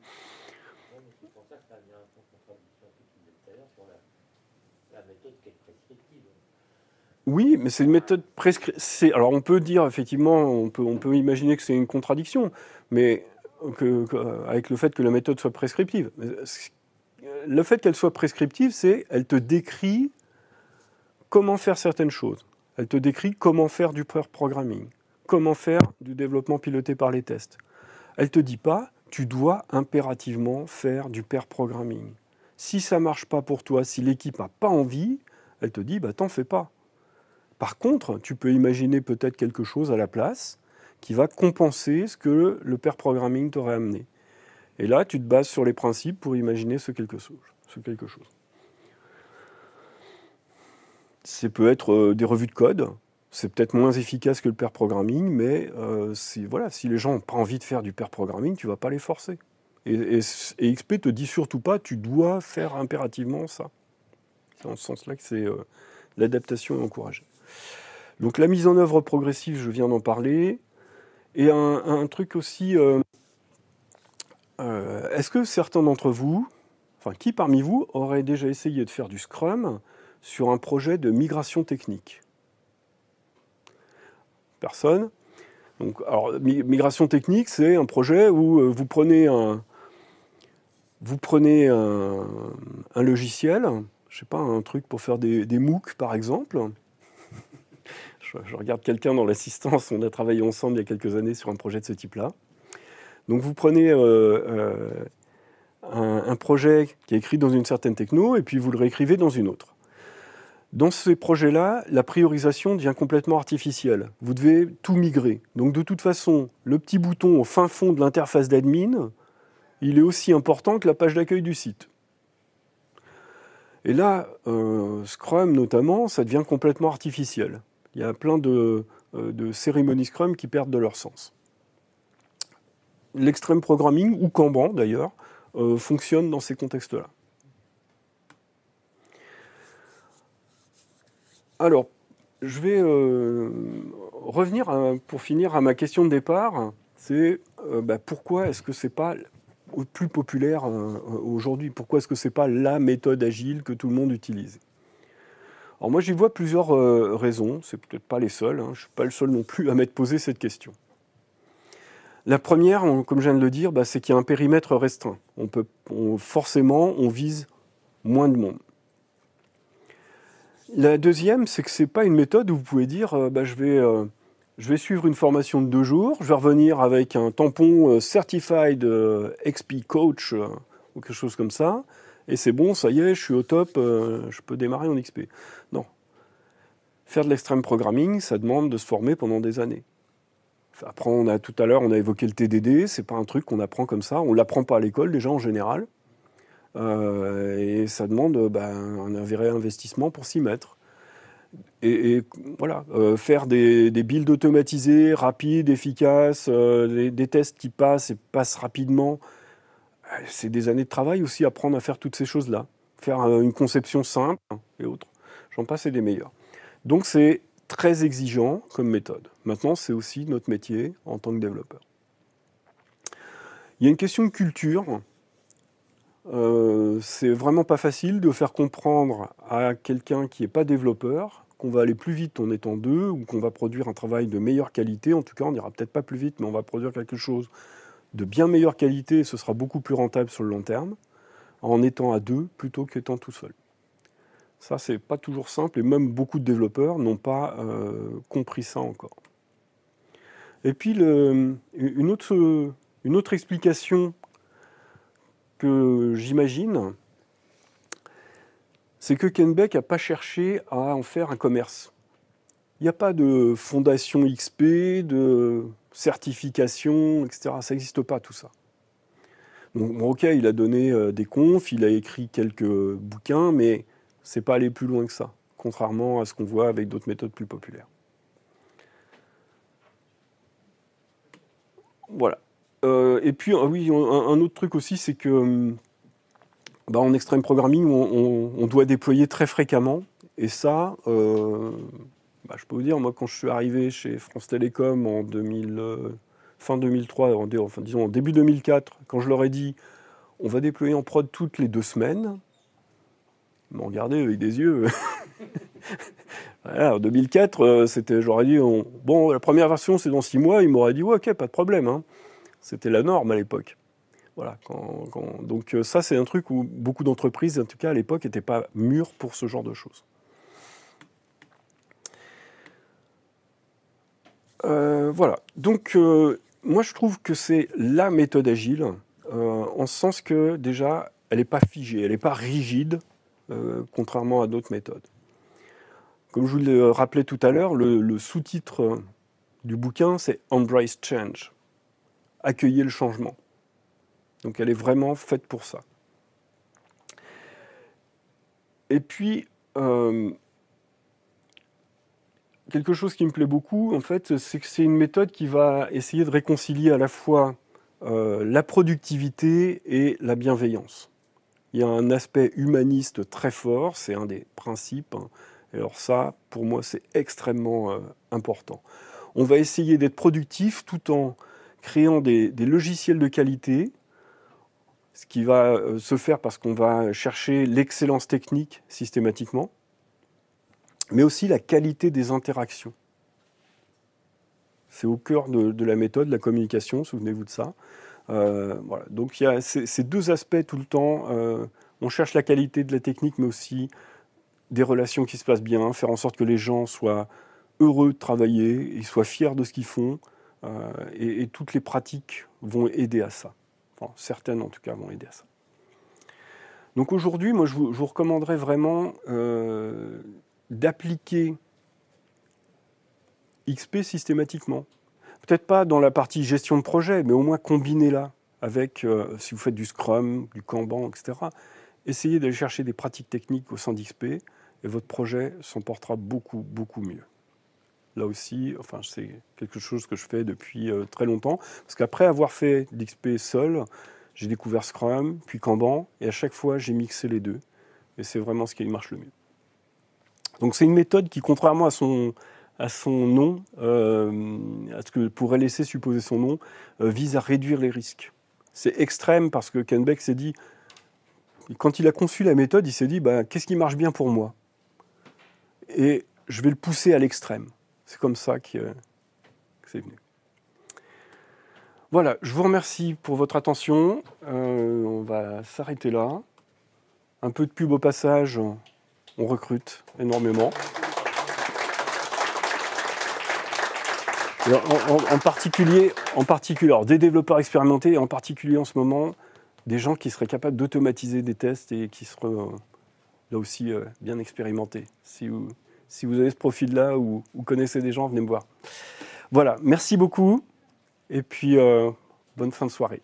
Oui, mais c'est une méthode prescrite. Alors on peut dire effectivement, on peut, imaginer que c'est une contradiction, mais avec le fait que la méthode soit prescriptive. Euh, le fait qu'elle soit prescriptive, c'est qu'elle te décrit comment faire certaines choses. Elle te décrit comment faire du pair programming, comment faire du développement piloté par les tests. Elle te dit pas tu dois impérativement faire du pair programming. Si ça marche pas pour toi, si l'équipe n'a pas envie, elle te dit bah t'en fais pas. Par contre, tu peux imaginer peut-être quelque chose à la place qui va compenser ce que le pair programming t'aurait amené. Et là, tu te bases sur les principes pour imaginer ce quelque chose. Ce quelque chose. C'est peut-être euh, des revues de code. C'est peut-être moins efficace que le pair programming, mais euh, voilà, si les gens n'ont pas envie de faire du pair programming, tu ne vas pas les forcer. Et, XP ne XP te dit surtout pas, tu dois faire impérativement ça. C'est dans ce sens-là que c'est euh, est l'adaptation encouragée. Donc la mise en œuvre progressive, je viens d'en parler. Et un, truc aussi, euh, euh, est-ce que certains d'entre vous, enfin qui parmi vous aurait déjà essayé de faire du Scrum sur un projet de migration technique Personne. Donc, alors, migration technique, c'est un projet où euh, vous prenez un, vous prenez un, logiciel, je sais pas, un truc pour faire des, des MOOC par exemple, je, regarde quelqu'un dans l'assistance, on a travaillé ensemble il y a quelques années sur un projet de ce type-là. Donc vous prenez euh, euh, un, projet qui est écrit dans une certaine techno et puis vous le réécrivez dans une autre. Dans ces projets-là, la priorisation devient complètement artificielle. Vous devez tout migrer. Donc de toute façon, le petit bouton au fin fond de l'interface d'admin, il est aussi important que la page d'accueil du site. Et là, euh, Scrum notamment, ça devient complètement artificiel. Il y a plein euh, de, cérémonies Scrum qui perdent de leur sens. L'extrême programming, ou Kanban d'ailleurs, euh, fonctionne dans ces contextes-là. Alors, je vais euh, revenir pour finir à ma question de départ. C'est bah, pourquoi est-ce que ce n'est pas le plus populaire aujourd'hui Pourquoi est-ce que ce n'est pas la méthode agile que tout le monde utilise alors moi j'y vois plusieurs euh, raisons, c'est peut-être pas les seules, hein. je ne suis pas le seul non plus à m'être posé cette question. La première, comme je viens de le dire, bah, c'est qu'il y a un périmètre restreint. forcément, on vise moins de monde. La deuxième, c'est que ce n'est pas une méthode où vous pouvez dire euh, bah, euh, je vais suivre une formation de deux jours, je vais revenir avec un tampon Certified XP Coach ou quelque chose comme ça et c'est bon, ça y est, je suis au top, euh, je peux démarrer en XP. Non. Faire de l'extrême programming, ça demande de se former pendant des années. Après, on a tout à l'heure, on a évoqué le TDD, c'est pas un truc qu'on apprend comme ça, on l'apprend pas à l'école déjà en général. Euh, et ça demande ben, un vrai investissement pour s'y mettre. Et, voilà, euh, faire des, builds automatisés, rapides, efficaces, des, tests qui passent et passent rapidement, euh, c'est des années de travail aussi, apprendre à faire toutes ces choses-là, faire une conception simple et autres. J'en passe et des meilleurs. Donc c'est très exigeant comme méthode. Maintenant, c'est aussi notre métier en tant que développeur. Il y a une question de culture. Euh, c'est vraiment pas facile de faire comprendre à quelqu'un qui n'est pas développeur qu'on va aller plus vite en étant deux ou qu'on va produire un travail de meilleure qualité. En tout cas, on n'ira peut-être pas plus vite, mais on va produire quelque chose de bien meilleure qualité, ce sera beaucoup plus rentable sur le long terme, en étant à deux plutôt qu'étant tout seul. Ça, c'est pas toujours simple et même beaucoup de développeurs n'ont pas euh, compris ça encore. Et puis, une, autre, une, autre, explication que j'imagine, c'est que Kenbeck n'a pas cherché à en faire un commerce. Il n'y a pas de fondation XP, de certification, etc. Ça n'existe pas tout ça. Donc, ok, il a donné euh, des confs, il a écrit quelques bouquins, mais c'est pas allé plus loin que ça, contrairement à ce qu'on voit avec d'autres méthodes plus populaires. Voilà. Euh, et puis, ah oui, un, autre truc aussi, c'est que hum, bah, en extreme programming, on, doit déployer très fréquemment. Et ça, euh, bah, je peux vous dire, moi, quand je suis arrivé chez France Télécom en euh, fin 2003, enfin, disons en début 2004, quand je leur ai dit on va déployer en prod toutes les deux semaines, ils m'ont regardé avec des yeux. <laughs> en 2004, euh, c'était, j'aurais dit bon, la première version, c'est dans six mois. Ils m'auraient dit ouais, ok, pas de problème. Hein. C'était la norme à l'époque. Voilà, donc euh, ça, c'est un truc où beaucoup d'entreprises, en tout cas à l'époque, n'étaient pas mûres pour ce genre de choses. Euh, voilà. Donc, euh, moi, je trouve que c'est la méthode agile, euh, en ce sens que déjà, elle n'est pas figée, elle n'est pas rigide, contrairement à d'autres méthodes. Comme je vous le rappelais tout à l'heure, le, sous-titre du bouquin, c'est Embrace Change accueillir le changement. Donc elle est vraiment faite pour ça. Et puis, quelque chose qui me plaît beaucoup, en fait, c'est que c'est une méthode qui va essayer de réconcilier à la fois euh, la productivité et la bienveillance. Il y a un aspect humaniste très fort, c'est un des principes. Hein. Et Alors ça, pour moi, c'est extrêmement euh, important. On va essayer d'être productif tout en créant des, logiciels de qualité, ce qui va euh, se faire parce qu'on va chercher l'excellence technique systématiquement mais aussi la qualité des interactions. C'est au cœur de, la méthode, la communication, souvenez-vous de ça. Euh, voilà. Donc il y a ces, deux aspects tout le temps. Euh, on cherche la qualité de la technique, mais aussi des relations qui se passent bien, faire en sorte que les gens soient heureux de travailler, ils soient fiers de ce qu'ils font, euh, et, toutes les pratiques vont aider à ça. certaines en tout cas vont aider à ça. Donc aujourd'hui, moi je vous, recommanderais vraiment d'appliquer XP systématiquement. Peut-être pas dans la partie gestion de projet, mais au moins combinez-la avec, euh, si vous faites du Scrum, du Kanban, etc. Essayez d'aller chercher des pratiques techniques au sein d'XP et votre projet s'en portera beaucoup, beaucoup mieux. Là aussi, enfin, c'est quelque chose que je fais depuis euh, très longtemps, parce qu'après avoir fait d'XP seul, j'ai découvert Scrum, puis Kanban, et à chaque fois, j'ai mixé les deux. Et c'est vraiment ce qui marche le mieux. Donc c'est une méthode qui, contrairement à son, à son nom, euh, à ce que pourrait laisser supposer son nom, euh, vise à réduire les risques. C'est extrême parce que Kenbeck s'est dit, quand il a conçu la méthode, il s'est dit, ben, qu'est-ce qui marche bien pour moi Et je vais le pousser à l'extrême. C'est comme ça que c'est venu. Voilà, je vous remercie pour votre attention. Euh, on va s'arrêter là. Un peu de pub au passage on recrute énormément. en, particulier, en particulier des développeurs expérimentés et en particulier en ce moment des gens qui seraient capables d'automatiser des tests et qui seraient euh, là aussi euh, bien expérimentés. Si vous, avez ce profil-là ou, connaissez des gens, venez me voir. Voilà, merci beaucoup et puis euh, bonne fin de soirée.